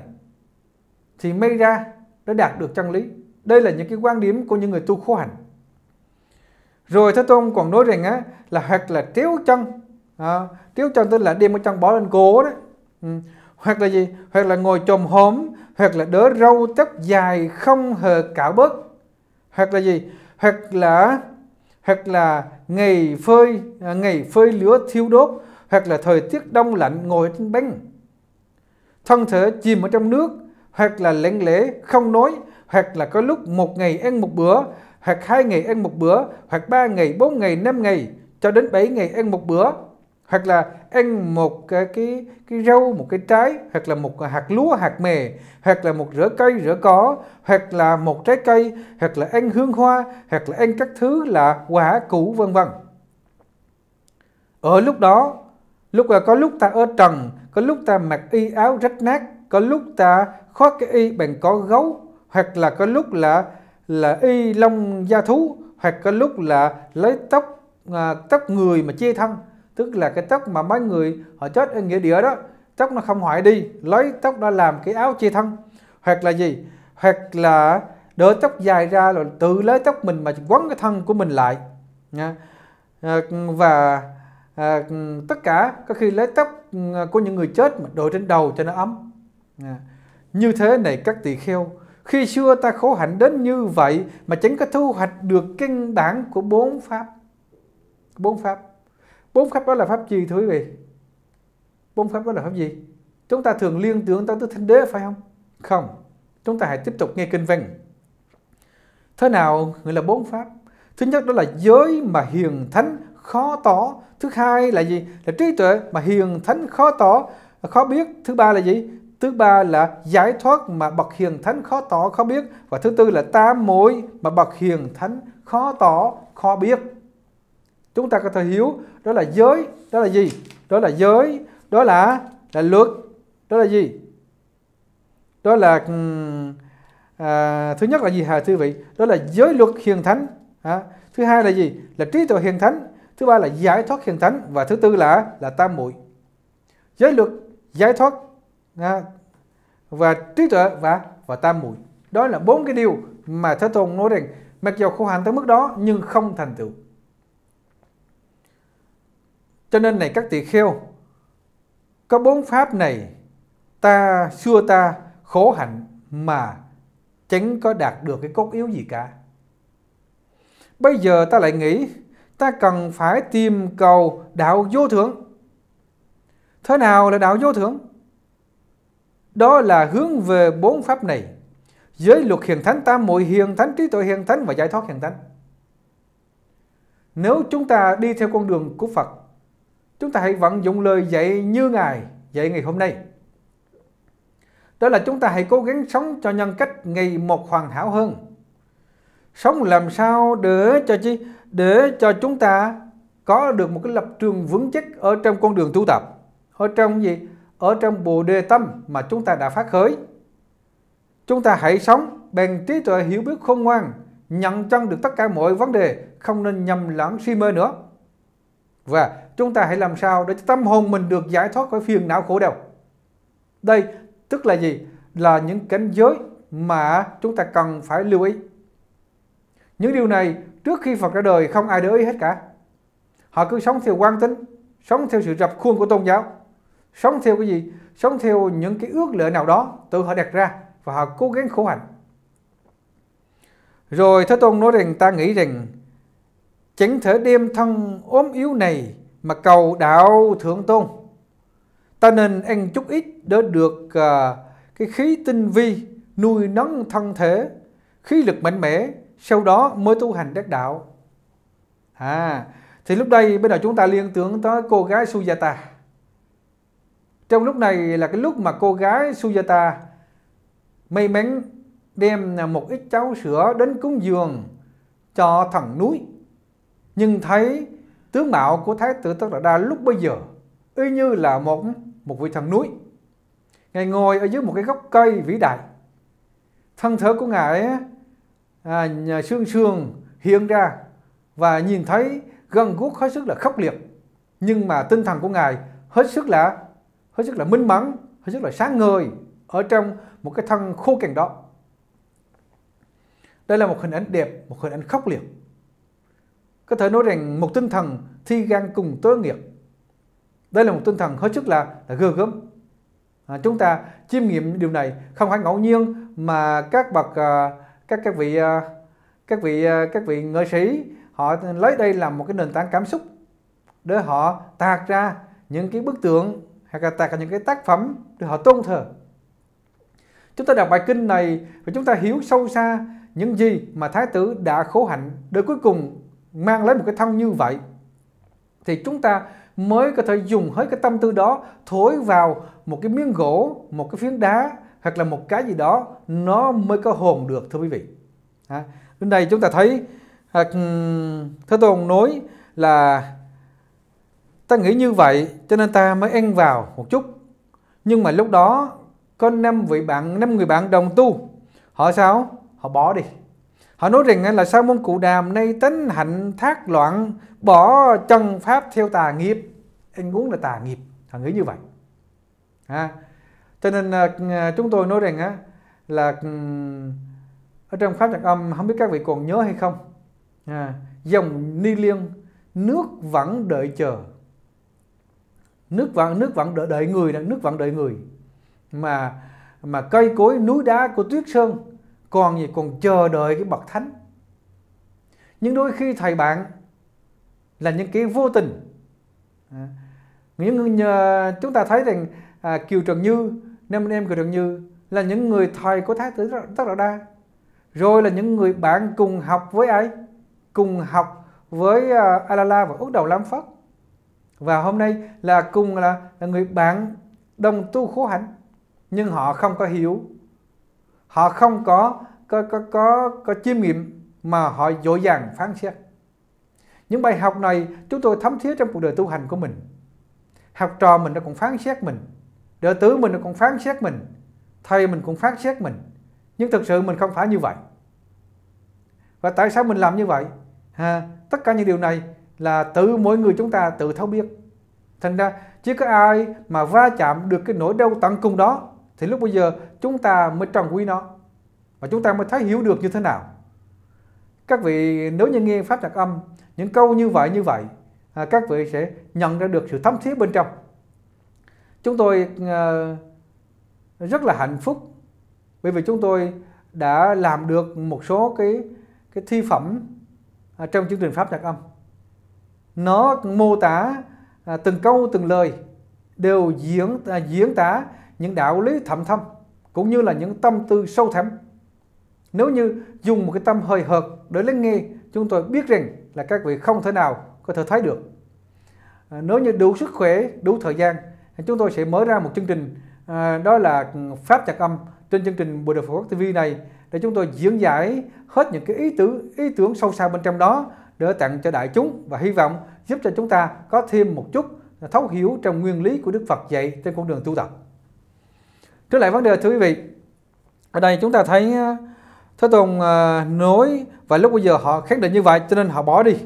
thì may ra đã đạt được chân lý. Đây là những cái quan điểm của những người tu khổ hạnh. Rồi Thế Tôn còn nói rằng á, là hoặc là tréo chân, à, tréo chân tức là đem cái chân bỏ lên cổ đó. Ừ. Hoặc là gì? Hoặc là ngồi chồm hổm, hoặc là đỡ râu tóc dài không hề cạo bớt. Hoặc là gì? Hoặc là hoặc là ngày phơi à, ngày phơi lửa thiêu đốt hoặc là thời tiết đông lạnh ngồi trên băng thân thể chìm ở trong nước hoặc là lén lễ không nói hoặc là có lúc một ngày ăn một bữa hoặc hai ngày ăn một bữa hoặc ba ngày bốn ngày năm ngày cho đến bảy ngày ăn một bữa hoặc là ăn một cái cái, cái rau một cái trái hoặc là một hạt lúa hạt mè hoặc là một rửa cây rửa cỏ hoặc là một trái cây hoặc là ăn hương hoa hoặc là ăn các thứ là quả củ vân vân ở lúc đó lúc là có lúc ta ở trần có lúc ta mặc y áo rách nát có lúc ta khó cái y bằng có gấu hoặc là có lúc là là y lông da thú hoặc có lúc là lấy tóc à, tóc người mà chia thân tức là cái tóc mà mấy người họ chết ở nghĩa địa đó tóc nó không hoại đi lấy tóc đó làm cái áo chia thân hoặc là gì hoặc là đỡ tóc dài ra rồi tự lấy tóc mình mà quấn cái thân của mình lại nha à, và à, tất cả có khi lấy tóc à, của những người chết mà đội trên đầu cho nó ấm à. Như thế này các tỳ kheo, khi xưa ta khổ hạnh đến như vậy mà chẳng có thu hoạch được căn bản của bốn pháp. Bốn pháp. Bốn pháp đó là pháp gì thưa quý vị? Bốn pháp đó là pháp gì? Chúng ta thường liên tưởng tới thánh đế phải không? Không. Chúng ta hãy tiếp tục nghe kinh văn. Thế nào gọi là bốn pháp? Thứ nhất đó là giới mà hiền thánh khó tỏ. Thứ hai là gì? Là trí tuệ mà hiền thánh khó tỏ, khó biết. Thứ ba là gì? Thứ ba là giải thoát mà bậc hiền thánh khó tỏ khó biết. Và thứ tư là tam mối mà bậc hiền thánh khó tỏ khó biết. Chúng ta có thể hiểu đó là giới, đó là gì? Đó là giới, đó là là luật, đó là gì? Đó là à, thứ nhất là gì hả thưa vị? Đó là giới luật hiền thánh. À, thứ hai là gì? Là trí tuệ hiền thánh. Thứ ba là giải thoát hiền thánh và thứ tư là là tam muội. Giới luật, giải thoát, và trí tuệ và và tam muội đó là bốn cái điều mà thế tôn nói rằng mặc dù khổ hạnh tới mức đó nhưng không thành tựu cho nên này các tỳ kheo có bốn pháp này ta xưa ta khổ hạnh mà chẳng có đạt được cái cốt yếu gì cả bây giờ ta lại nghĩ ta cần phải tìm cầu đạo vô thượng thế nào là đạo vô thượng đó là hướng về bốn pháp này giới luật hiền thánh tam muội hiền thánh trí tuệ hiền thánh và giải thoát hiền thánh nếu chúng ta đi theo con đường của phật chúng ta hãy vận dụng lời dạy như ngài dạy ngày hôm nay đó là chúng ta hãy cố gắng sống cho nhân cách ngày một hoàn hảo hơn sống làm sao để cho chi để cho chúng ta có được một cái lập trường vững chắc ở trong con đường tu tập ở trong gì ở trong bồ đề tâm mà chúng ta đã phát khởi. Chúng ta hãy sống bằng trí tuệ hiểu biết khôn ngoan, nhận chân được tất cả mọi vấn đề, không nên nhầm lẫn si mê nữa. Và chúng ta hãy làm sao để tâm hồn mình được giải thoát khỏi phiền não khổ đau. Đây tức là gì? Là những cảnh giới mà chúng ta cần phải lưu ý. Những điều này trước khi Phật ra đời không ai để ý hết cả. Họ cứ sống theo quan tính, sống theo sự rập khuôn của tôn giáo sống theo cái gì sống theo những cái ước lệ nào đó tự họ đặt ra và họ cố gắng khổ hạnh rồi Thế Tôn nói rằng ta nghĩ rằng chẳng thể đem thân ốm yếu này mà cầu đạo Thượng Tôn. Ta nên ăn chút ít để được uh, cái khí tinh vi nuôi nấng thân thể, khí lực mạnh mẽ, sau đó mới tu hành đắc đạo. À, thì lúc đây bây giờ chúng ta liên tưởng tới cô gái Sujata. Trong lúc này là cái lúc mà cô gái Sujata may mắn đem một ít cháo sữa đến cúng dường cho thần núi. Nhưng thấy tướng mạo của Thái tử Tất Đa lúc bây giờ y như là một một vị thần núi. Ngài ngồi ở dưới một cái gốc cây vĩ đại. Thân thể của ngài à, sương sương hiện ra và nhìn thấy gần gũi hết sức là khốc liệt. Nhưng mà tinh thần của ngài hết sức là hết sức là minh mẫn hết sức là sáng ngời ở trong một cái thân khô cằn đó đây là một hình ảnh đẹp một hình ảnh khốc liệt có thể nói rằng một tinh thần thi gan cùng tớ nghiệp đây là một tinh thần hết sức là, là gơ gớm à, chúng ta chiêm nghiệm điều này không phải ngẫu nhiên mà các bậc à, các các vị à, các vị à, các vị nghệ sĩ họ lấy đây làm một cái nền tảng cảm xúc để họ tạc ra những cái bức tượng hay là cả những cái tác phẩm được họ tôn thờ chúng ta đọc bài kinh này và chúng ta hiểu sâu xa những gì mà thái tử đã khổ hạnh để cuối cùng mang lấy một cái thân như vậy thì chúng ta mới có thể dùng hết cái tâm tư đó thổi vào một cái miếng gỗ một cái phiến đá hoặc là một cái gì đó nó mới có hồn được thưa quý vị à, đến đây chúng ta thấy thưa à, thế tôn nói là ta nghĩ như vậy cho nên ta mới ăn vào một chút nhưng mà lúc đó có năm vị bạn năm người bạn đồng tu họ sao họ bỏ đi họ nói rằng là sao môn cụ đàm nay tính hạnh thác loạn bỏ chân pháp theo tà nghiệp anh muốn là tà nghiệp họ nghĩ như vậy à, cho nên à, à, chúng tôi nói rằng á là ừ, ở trong pháp nhạc âm không biết các vị còn nhớ hay không à, dòng ni liên nước vẫn đợi chờ nước vẫn nước vẫn đợi, người nước vẫn đợi người mà mà cây cối núi đá của tuyết sơn còn gì còn chờ đợi cái bậc thánh nhưng đôi khi thầy bạn là những cái vô tình à, những nhờ, chúng ta thấy rằng à, kiều trần như năm anh em kiều trần như là những người thầy của thái tử rất là đa rồi là những người bạn cùng học với ai cùng học với uh, à, Alala và út Đầu Lam Phất và hôm nay là cùng là, là người bạn đồng tu khổ hạnh nhưng họ không có hiểu họ không có có có có, có chiêm nghiệm mà họ dội dàng phán xét những bài học này chúng tôi thấm thía trong cuộc đời tu hành của mình học trò mình nó cũng phán xét mình đệ tử mình nó cũng phán xét mình thầy mình cũng phán xét mình nhưng thực sự mình không phải như vậy và tại sao mình làm như vậy à, tất cả những điều này là tự mỗi người chúng ta tự thấu biết thành ra chỉ có ai mà va chạm được cái nỗi đau tận cùng đó thì lúc bây giờ chúng ta mới trân quý nó và chúng ta mới thấy hiểu được như thế nào các vị nếu như nghe pháp nhạc âm những câu như vậy như vậy à, các vị sẽ nhận ra được sự thấm thiết bên trong chúng tôi à, rất là hạnh phúc bởi vì chúng tôi đã làm được một số cái cái thi phẩm à, trong chương trình pháp nhạc âm nó mô tả à, từng câu từng lời đều diễn à, diễn tả những đạo lý thầm thâm cũng như là những tâm tư sâu thẳm nếu như dùng một cái tâm hơi hợt để lắng nghe chúng tôi biết rằng là các vị không thể nào có thể thấy được à, nếu như đủ sức khỏe đủ thời gian chúng tôi sẽ mở ra một chương trình à, đó là pháp chặt âm trên chương trình Bồ Đề Phật TV này để chúng tôi diễn giải hết những cái ý tưởng ý tưởng sâu xa bên trong đó để tặng cho đại chúng và hy vọng giúp cho chúng ta có thêm một chút thấu hiểu trong nguyên lý của Đức Phật dạy trên con đường tu tập. Trở lại vấn đề thưa quý vị, ở đây chúng ta thấy ờ, Thế Tôn ờ, nói và lúc bây giờ họ khẳng định như vậy cho nên họ bỏ đi.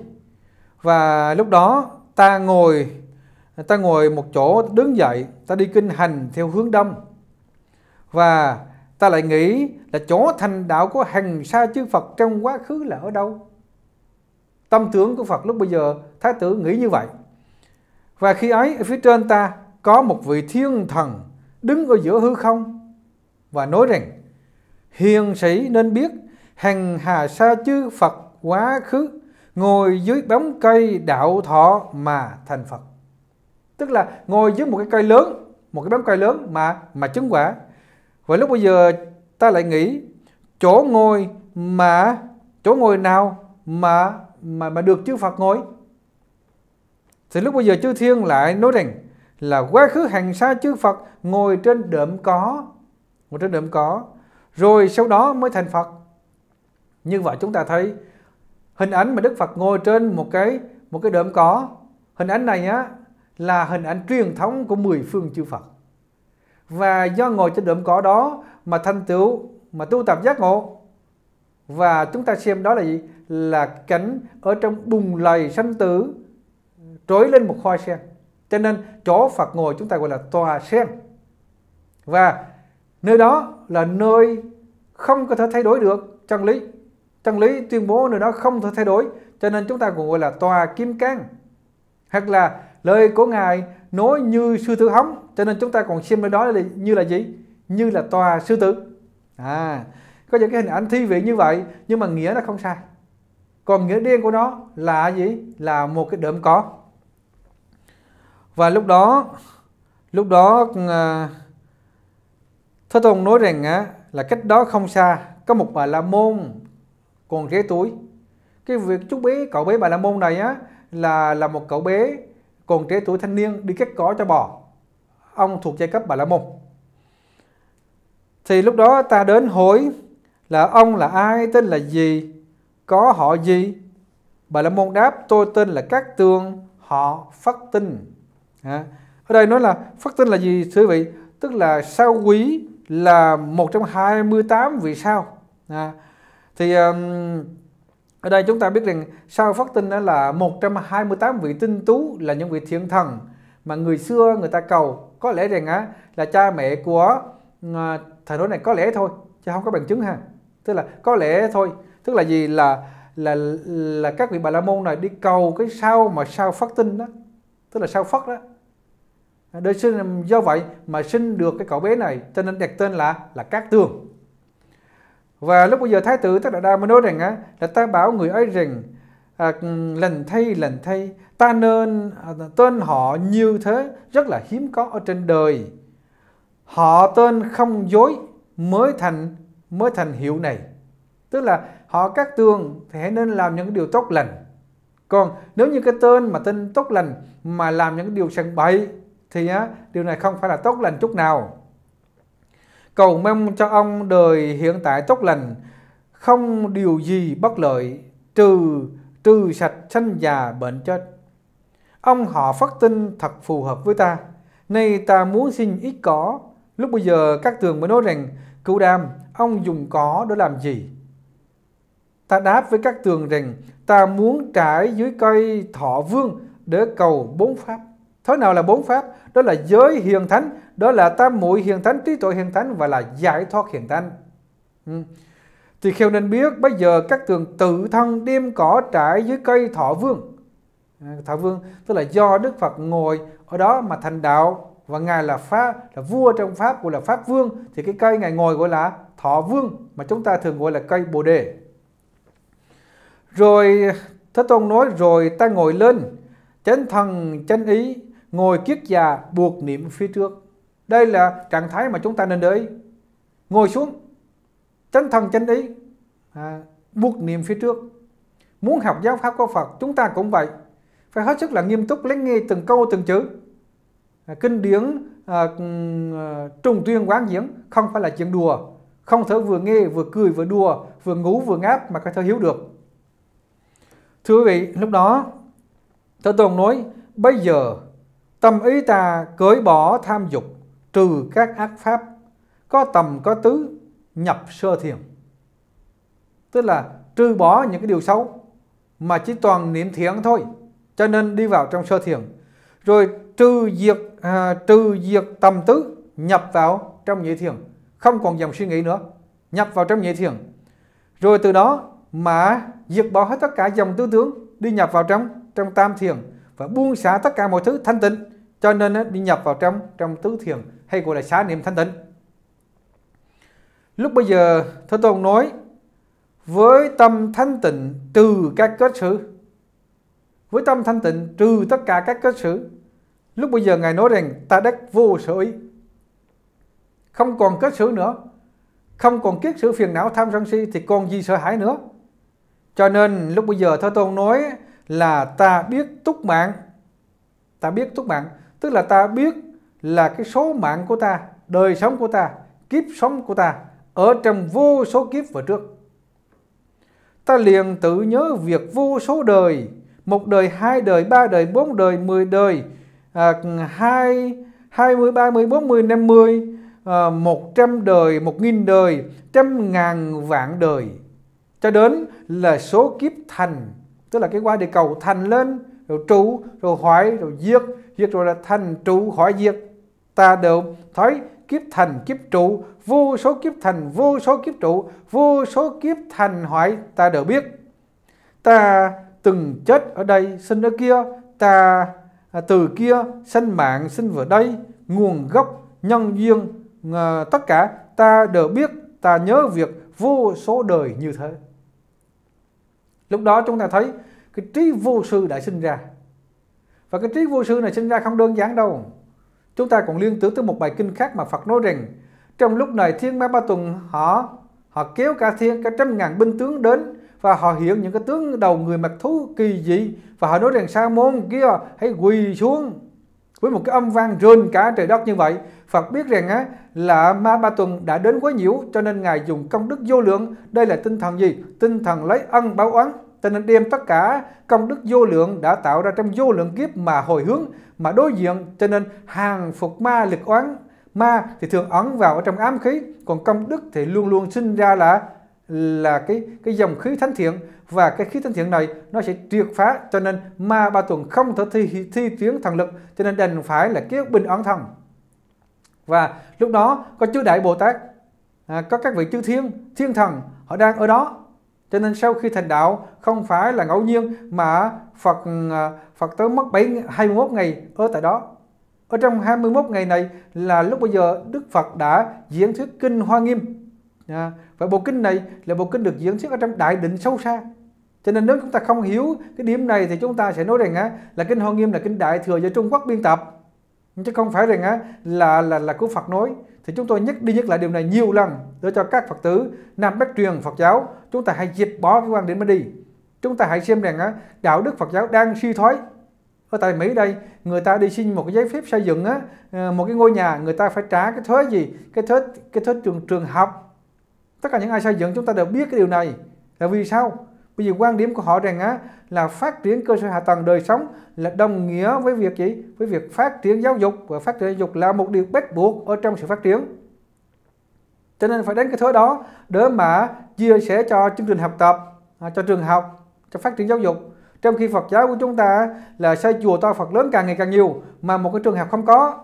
Và lúc đó ta ngồi ta ngồi một chỗ đứng dậy, ta đi kinh hành theo hướng đông. Và ta lại nghĩ là chỗ thành đạo của hàng sa chư Phật trong quá khứ là ở đâu? Tâm tướng của Phật lúc bây giờ Thái tử nghĩ như vậy. Và khi ấy ở phía trên ta có một vị thiên thần đứng ở giữa hư không và nói rằng hiền sĩ nên biết hằng hà sa chư Phật quá khứ ngồi dưới bóng cây đạo thọ mà thành Phật. Tức là ngồi dưới một cái cây lớn, một cái bóng cây lớn mà mà chứng quả. Và lúc bây giờ ta lại nghĩ chỗ ngồi mà chỗ ngồi nào mà mà mà được chư Phật ngồi thì lúc bây giờ chư thiên lại nói rằng là quá khứ hàng xa chư Phật ngồi trên đệm có ngồi trên đệm có rồi sau đó mới thành Phật như vậy chúng ta thấy hình ảnh mà Đức Phật ngồi trên một cái một cái đệm có hình ảnh này á là hình ảnh truyền thống của mười phương chư Phật và do ngồi trên đệm cỏ đó mà thanh tựu mà tu tập giác ngộ và chúng ta xem đó là gì là cánh ở trong bùng lầy sanh tử trỗi lên một khoai sen. Cho nên chỗ Phật ngồi chúng ta gọi là tòa sen. Và nơi đó là nơi không có thể thay đổi được chân lý. Chân lý tuyên bố nơi đó không thể thay đổi. Cho nên chúng ta cũng gọi là tòa kim cang. Hoặc là lời của Ngài nói như sư tử hóng. Cho nên chúng ta còn xem nơi đó là như là gì? Như là tòa sư tử. À, có những cái hình ảnh thi vị như vậy nhưng mà nghĩa nó không sai còn nghĩa đen của nó là gì là một cái đệm có và lúc đó lúc đó à, Thế Tôn nói rằng là cách đó không xa có một bà la môn còn trẻ tuổi cái việc chú bé cậu bé bà la môn này á là là một cậu bé còn trẻ tuổi thanh niên đi cắt cỏ cho bò ông thuộc giai cấp bà la môn thì lúc đó ta đến hỏi là ông là ai tên là gì có họ gì bà la môn đáp tôi tên là cát tường họ phát tinh à, ở đây nói là phát tinh là gì thưa quý vị tức là sao quý là 128 vị sao à, thì um, ở đây chúng ta biết rằng sao phát tinh đó là 128 vị tinh tú là những vị thiên thần mà người xưa người ta cầu có lẽ rằng á là cha mẹ của uh, thầy nói này có lẽ thôi chứ không có bằng chứng ha tức là có lẽ thôi tức là gì là là là các vị bà la môn này đi cầu cái sao mà sao phát tinh đó tức là sao phát đó đời sinh do vậy mà sinh được cái cậu bé này cho nên đặt tên là là cát tường và lúc bây giờ thái tử tức là đa mới nói rằng á là ta bảo người ấy rằng à, lần thay lần thay ta nên à, tên họ như thế rất là hiếm có ở trên đời họ tên không dối mới thành mới thành hiệu này tức là họ cắt tường thì hãy nên làm những điều tốt lành còn nếu như cái tên mà tên tốt lành mà làm những điều sân bậy thì á, điều này không phải là tốt lành chút nào cầu mong cho ông đời hiện tại tốt lành không điều gì bất lợi trừ trừ sạch sanh già bệnh chết ông họ phát tin thật phù hợp với ta nay ta muốn xin ít cỏ lúc bây giờ các tường mới nói rằng cửu đam ông dùng cỏ để làm gì Ta đáp với các tường rằng ta muốn trải dưới cây thọ vương để cầu bốn pháp. Thế nào là bốn pháp? Đó là giới hiền thánh, đó là tam muội hiền thánh, trí tuệ hiền thánh và là giải thoát hiền thánh. Ừ. Thì kheo nên biết bây giờ các tường tự thân đem cỏ trải dưới cây thọ vương. À, thọ vương tức là do Đức Phật ngồi ở đó mà thành đạo và ngài là pháp là vua trong pháp gọi là pháp vương thì cái cây ngài ngồi gọi là thọ vương mà chúng ta thường gọi là cây bồ đề rồi Thế Tôn nói rồi ta ngồi lên, chánh thần chánh ý, ngồi kiết già buộc niệm phía trước. Đây là trạng thái mà chúng ta nên để ý. Ngồi xuống, chánh thần chánh ý, à, buộc niệm phía trước. Muốn học giáo pháp của Phật, chúng ta cũng vậy. Phải hết sức là nghiêm túc lắng nghe từng câu từng chữ. À, kinh điển à, ừ, à trùng tuyên quán diễn không phải là chuyện đùa. Không thể vừa nghe vừa cười vừa đùa, vừa ngủ vừa ngáp mà có thể hiểu được Thưa quý vị, lúc đó Thế Tôn nói, bây giờ tâm ý ta cởi bỏ tham dục, trừ các ác pháp, có tầm có tứ, nhập sơ thiền. Tức là trừ bỏ những cái điều xấu mà chỉ toàn niệm thiện thôi, cho nên đi vào trong sơ thiền. Rồi trừ diệt à, trừ diệt tầm tứ nhập vào trong nhị thiền, không còn dòng suy nghĩ nữa, nhập vào trong nhị thiền. Rồi từ đó mà diệt bỏ hết tất cả dòng tư tưởng đi nhập vào trong trong tam thiền và buông xả tất cả mọi thứ thanh tịnh cho nên đi nhập vào trong trong tứ thiền hay gọi là xá niệm thanh tịnh lúc bây giờ thưa tôn nói với tâm thanh tịnh trừ các kết sự với tâm thanh tịnh trừ tất cả các kết sự lúc bây giờ ngài nói rằng ta đắc vô sở ý không còn kết sự nữa không còn kiết sự phiền não tham sân si thì còn gì sợ hãi nữa cho nên lúc bây giờ Thế Tôn nói là ta biết túc mạng. Ta biết túc mạng, tức là ta biết là cái số mạng của ta, đời sống của ta, kiếp sống của ta ở trong vô số kiếp vừa trước. Ta liền tự nhớ việc vô số đời, một đời, hai đời, ba đời, bốn đời, mười đời, à, hai, hai mươi, ba mươi, bốn mươi, năm mươi, à, một trăm đời, một nghìn đời, trăm ngàn vạn đời cho đến là số kiếp thành tức là cái qua địa cầu thành lên rồi trụ rồi hỏi rồi diệt diệt rồi là thành trụ hỏi diệt ta đều thấy kiếp thành kiếp trụ vô số kiếp thành vô số kiếp trụ vô số kiếp thành hỏi ta đều biết ta từng chết ở đây sinh ở kia ta à, từ kia sinh mạng sinh vào đây nguồn gốc nhân duyên tất cả ta đều biết ta nhớ việc vô số đời như thế lúc đó chúng ta thấy cái trí vô sư đã sinh ra và cái trí vô sư này sinh ra không đơn giản đâu chúng ta còn liên tưởng tới một bài kinh khác mà Phật nói rằng trong lúc này thiên ma ba tuần họ họ kéo cả thiên cả trăm ngàn binh tướng đến và họ hiện những cái tướng đầu người mặc thú kỳ dị và họ nói rằng sa môn kia hãy quỳ xuống với một cái âm vang rên cả trời đất như vậy Phật biết rằng á là ma ba tuần đã đến quá nhiễu cho nên ngài dùng công đức vô lượng đây là tinh thần gì tinh thần lấy ân báo oán cho nên đem tất cả công đức vô lượng đã tạo ra trong vô lượng kiếp mà hồi hướng mà đối diện cho nên hàng phục ma lực oán ma thì thường ấn vào ở trong ám khí còn công đức thì luôn luôn sinh ra là là cái cái dòng khí thánh thiện và cái khí thân thiện này nó sẽ triệt phá cho nên ma ba tuần không thể thi, thi tuyến thần lực cho nên đành phải là kiếp bình oán thần và lúc đó có chư đại bồ tát à, có các vị chư thiên thiên thần họ đang ở đó cho nên sau khi thành đạo không phải là ngẫu nhiên mà Phật à, Phật tới mất 7, 21 ngày ở tại đó. Ở trong 21 ngày này là lúc bây giờ Đức Phật đã diễn thuyết Kinh Hoa Nghiêm. À, và bộ kinh này là bộ kinh được diễn thuyết ở trong Đại Định Sâu Xa cho nên nếu chúng ta không hiểu cái điểm này thì chúng ta sẽ nói rằng á, là kinh hoa nghiêm là kinh đại thừa do trung quốc biên tập chứ không phải rằng á, là là là của phật nói thì chúng tôi nhắc đi nhắc lại điều này nhiều lần để cho các phật tử nam bắc truyền phật giáo chúng ta hãy dẹp bỏ cái quan điểm đó đi chúng ta hãy xem rằng á, đạo đức phật giáo đang suy thoái ở tại Mỹ đây người ta đi xin một cái giấy phép xây dựng á ờ, một cái ngôi nhà người ta phải trả cái thuế gì cái thuế cái thuế trường trường học tất cả những ai xây dựng chúng ta đều biết cái điều này là vì sao Bây giờ quan điểm của họ rằng á là phát triển cơ sở hạ tầng đời sống là đồng nghĩa với việc gì? Với việc phát triển giáo dục và phát triển giáo dục là một điều bắt buộc ở trong sự phát triển. Cho nên phải đến cái thứ đó để mà chia sẻ cho chương trình học tập, à, cho trường học, cho phát triển giáo dục. Trong khi Phật giáo của chúng ta là xây chùa to Phật lớn càng ngày càng nhiều mà một cái trường học không có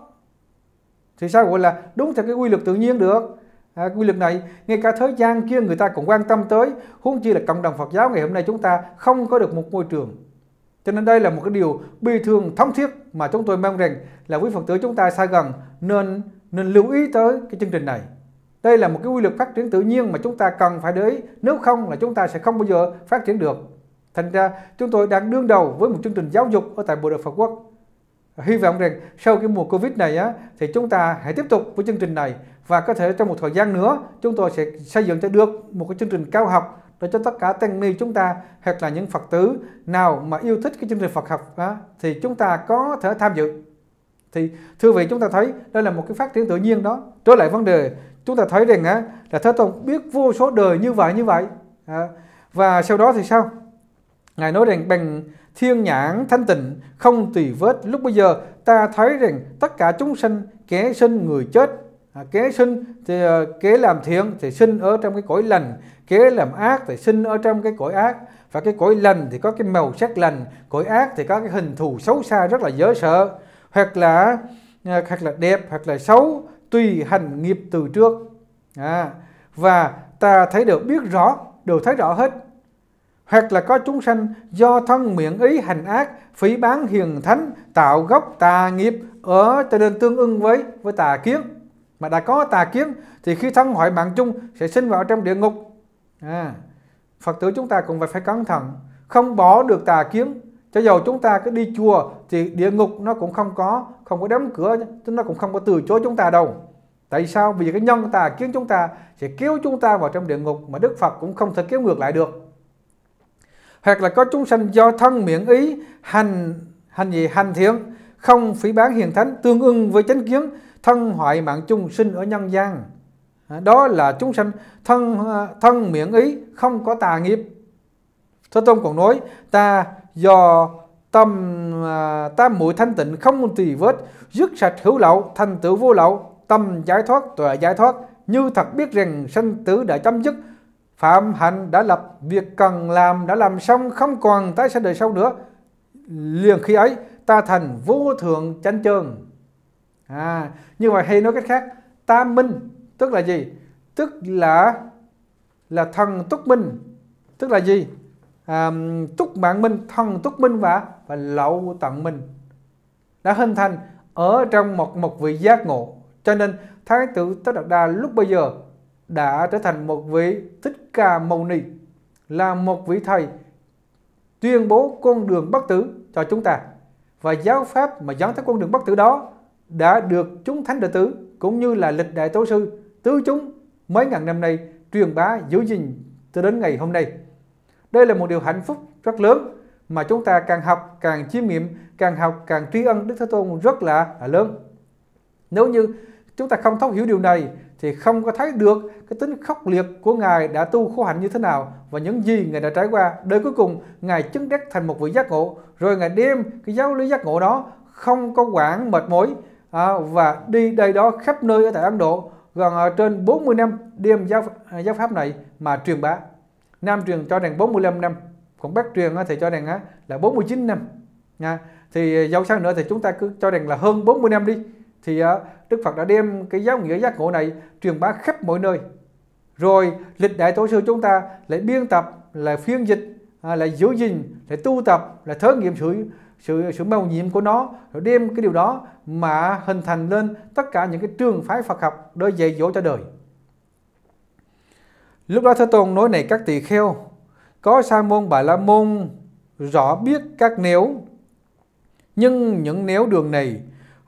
thì sao gọi là đúng theo cái quy luật tự nhiên được à, quy luật này ngay cả thời gian kia người ta cũng quan tâm tới huống chi là cộng đồng Phật giáo ngày hôm nay chúng ta không có được một môi trường cho nên đây là một cái điều bình thường thống thiết mà chúng tôi mong rằng là quý Phật tử chúng ta xa gần nên nên lưu ý tới cái chương trình này đây là một cái quy luật phát triển tự nhiên mà chúng ta cần phải để ý nếu không là chúng ta sẽ không bao giờ phát triển được thành ra chúng tôi đang đương đầu với một chương trình giáo dục ở tại bộ đội Phật quốc hy vọng ừ. rằng sau cái mùa Covid này á, thì chúng ta hãy tiếp tục với chương trình này và có thể trong một thời gian nữa chúng tôi sẽ xây dựng cho được một cái chương trình cao học để cho tất cả tăng ni chúng ta hoặc là những Phật tử nào mà yêu thích cái chương trình Phật học á, thì chúng ta có thể tham dự. Thì thưa vị chúng ta thấy đây là một cái phát triển tự nhiên đó. Trở lại vấn đề chúng ta thấy rằng á, là Thế Tôn biết vô số đời như vậy như vậy. À, và sau đó thì sao? Ngài nói rằng bằng thiên nhãn thanh tịnh, không tùy vết. Lúc bây giờ ta thấy rằng tất cả chúng sinh kế sinh người chết, à, kẻ sinh thì à, kế làm thiện thì sinh ở trong cái cõi lành, kế làm ác thì sinh ở trong cái cõi ác. Và cái cõi lành thì có cái màu sắc lành, cõi ác thì có cái hình thù xấu xa rất là dễ sợ, hoặc là à, hoặc là đẹp hoặc là xấu tùy hành nghiệp từ trước. À, và ta thấy được biết rõ, đều thấy rõ hết hoặc là có chúng sanh do thân miệng ý hành ác phỉ bán hiền thánh tạo gốc tà nghiệp ở cho nên tương ưng với với tà kiến mà đã có tà kiến thì khi thân hội mạng chung sẽ sinh vào trong địa ngục à, phật tử chúng ta cũng phải phải cẩn thận không bỏ được tà kiến cho dầu chúng ta cứ đi chùa thì địa ngục nó cũng không có không có đóng cửa chứ nó cũng không có từ chối chúng ta đâu tại sao vì cái nhân tà kiến chúng ta sẽ kéo chúng ta vào trong địa ngục mà đức phật cũng không thể kéo ngược lại được hoặc là có chúng sanh do thân miệng ý hành hành gì hành thiện không phỉ bán hiền thánh tương ưng với chánh kiến thân hoại mạng chung sinh ở nhân gian à, đó là chúng sanh thân à, thân miệng ý không có tà nghiệp thế tôn còn nói ta do tâm à, ta mũi thanh tịnh không tỳ vết dứt sạch hữu lậu thành tựu vô lậu tâm giải thoát tuệ giải thoát như thật biết rằng sanh tử đã chấm dứt phạm hạnh đã lập việc cần làm đã làm xong không còn tái sinh đời sau nữa liền khi ấy ta thành vô thượng chánh chơn à như vậy hay nói cách khác ta minh tức là gì tức là là thần túc minh tức là gì à, túc mạng minh thần túc minh và và lậu tận minh đã hình thành ở trong một một vị giác ngộ cho nên thái tử tất đạt đa lúc bây giờ đã trở thành một vị thích Cà Ca Mâu Ni là một vị thầy tuyên bố con đường bất tử cho chúng ta và giáo pháp mà dẫn tới con đường bất tử đó đã được chúng thánh đệ tử cũng như là lịch đại tổ sư tứ chúng mấy ngàn năm nay truyền bá giữ gìn cho đến ngày hôm nay. Đây là một điều hạnh phúc rất lớn mà chúng ta càng học càng chiêm nghiệm càng học càng tri ân Đức Thế Tôn rất là lớn. Nếu như chúng ta không thấu hiểu điều này thì không có thấy được cái tính khốc liệt của Ngài đã tu khổ hạnh như thế nào và những gì Ngài đã trải qua. Đời cuối cùng, Ngài chứng đắc thành một vị giác ngộ, rồi Ngài đem cái giáo lý giác ngộ đó không có quản mệt mỏi à, và đi đây đó khắp nơi ở tại Ấn Độ gần à, trên 40 năm đem giáo, à, giáo pháp này mà truyền bá. Nam truyền cho rằng 45 năm, còn Bắc truyền thì cho rằng là 49 năm. Nha. Thì à, dẫu sao nữa thì chúng ta cứ cho rằng là hơn 40 năm đi. Thì à, Đức Phật đã đem cái giáo nghĩa giác ngộ này truyền bá khắp mọi nơi. Rồi lịch đại tổ sư chúng ta lại biên tập, lại phiên dịch, à, lại giữ gìn, lại tu tập, lại thớ nghiệm sự sự sự mầu nhiệm của nó rồi đem cái điều đó mà hình thành lên tất cả những cái trường phái Phật học để dạy dỗ cho đời. Lúc đó Thế Tôn nói này các tỳ kheo, có sa môn bà la môn rõ biết các nếu nhưng những nếu đường này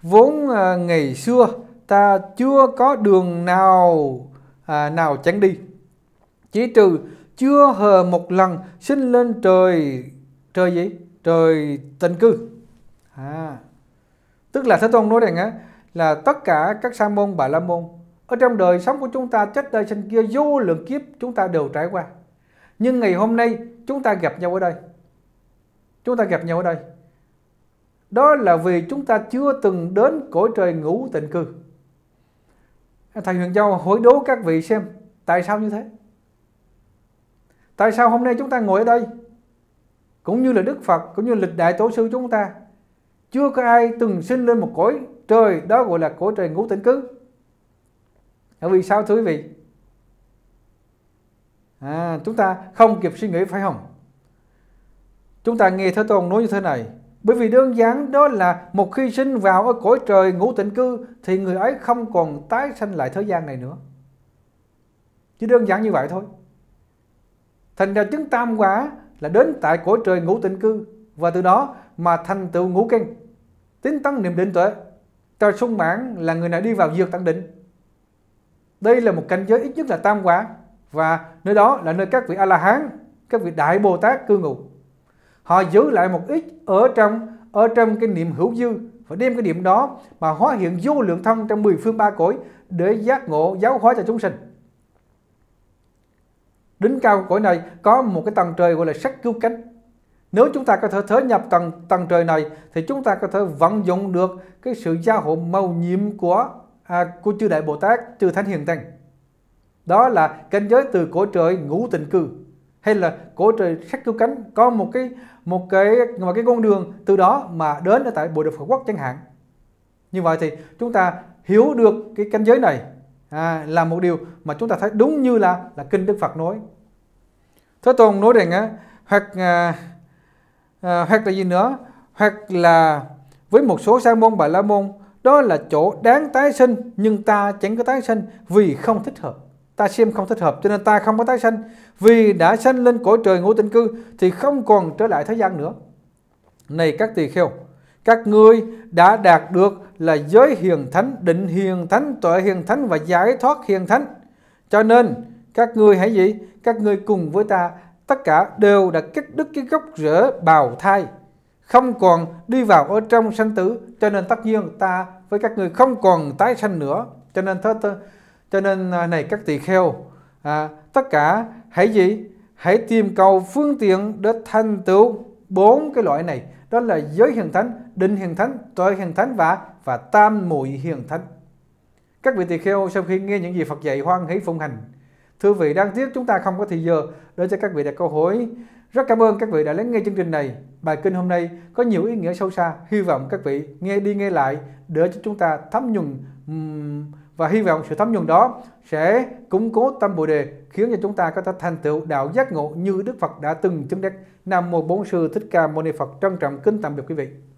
vốn à, ngày xưa ta chưa có đường nào à, nào tránh đi chỉ trừ chưa hờ một lần sinh lên trời trời gì trời tịnh cư à, tức là thế tôn nói rằng á là tất cả các sa môn bà la môn ở trong đời sống của chúng ta chết đời sinh kia vô lượng kiếp chúng ta đều trải qua nhưng ngày hôm nay chúng ta gặp nhau ở đây chúng ta gặp nhau ở đây đó là vì chúng ta chưa từng đến cõi trời ngũ tịnh cư thầy huyền châu hỏi đố các vị xem tại sao như thế tại sao hôm nay chúng ta ngồi ở đây cũng như là đức phật cũng như lịch đại tổ sư chúng ta chưa có ai từng sinh lên một cõi trời đó gọi là cõi trời ngũ tịnh cư là vì sao thưa quý vị à, chúng ta không kịp suy nghĩ phải không chúng ta nghe thế tôn nói như thế này bởi vì đơn giản đó là một khi sinh vào ở cõi trời ngũ tịnh cư thì người ấy không còn tái sanh lại thế gian này nữa. Chỉ đơn giản như vậy thôi. Thành ra chứng tam quả là đến tại cõi trời ngũ tịnh cư và từ đó mà thành tựu ngũ kinh, tín tăng niệm định tuệ. Trời sung mãn là người này đi vào dược tăng định. Đây là một cảnh giới ít nhất là tam quả và nơi đó là nơi các vị A-la-hán, các vị Đại Bồ Tát cư ngụ họ giữ lại một ít ở trong ở trong cái niệm hữu dư và đem cái niệm đó mà hóa hiện vô lượng thân trong mười phương ba cõi để giác ngộ giáo hóa cho chúng sinh đỉnh cao cõi này có một cái tầng trời gọi là sắc cứu cánh nếu chúng ta có thể thớ nhập tầng tầng trời này thì chúng ta có thể vận dụng được cái sự gia hộ màu nhiệm của à, của chư đại bồ tát chư thánh hiền tăng đó là cảnh giới từ cõi trời ngũ tình cư hay là cổ trời sách cứu cánh có một cái một cái một cái con đường từ đó mà đến ở tại bộ đội Phật quốc chẳng hạn như vậy thì chúng ta hiểu được cái cảnh giới này à, là một điều mà chúng ta thấy đúng như là là kinh Đức Phật nói Thế Tôn nói rằng á hoặc à, à, hoặc là gì nữa hoặc là với một số sa môn bà la môn đó là chỗ đáng tái sinh nhưng ta chẳng có tái sinh vì không thích hợp ta xem không thích hợp cho nên ta không có tái sinh vì đã sanh lên cõi trời ngũ tinh cư thì không còn trở lại thế gian nữa. Này các tỳ kheo, các ngươi đã đạt được là giới hiền thánh, định hiền thánh, tuệ hiền thánh và giải thoát hiền thánh. Cho nên các ngươi hãy gì? Các ngươi cùng với ta tất cả đều đã cắt đứt cái gốc rễ bào thai không còn đi vào ở trong sanh tử cho nên tất nhiên ta với các người không còn tái sanh nữa cho nên thế, thế cho nên à, này các tỳ kheo à, tất cả hãy gì hãy tìm cầu phương tiện để thành tựu bốn cái loại này đó là giới hiền thánh định hiền thánh tuệ hiền thánh và và tam muội hiền thánh các vị tỳ kheo sau khi nghe những gì Phật dạy hoan hỷ phụng hành thưa vị đáng tiếc chúng ta không có thời giờ để cho các vị đặt câu hỏi rất cảm ơn các vị đã lắng nghe chương trình này bài kinh hôm nay có nhiều ý nghĩa sâu xa hy vọng các vị nghe đi nghe lại để cho chúng ta thấm nhuần um, và hy vọng sự thấm nhuần đó sẽ củng cố tâm Bồ đề, khiến cho chúng ta có thể thành tựu đạo giác ngộ như Đức Phật đã từng chứng đắc. Nam mô Bốn Sư Thích Ca Mâu Ni Phật trân trọng kính tạm biệt quý vị.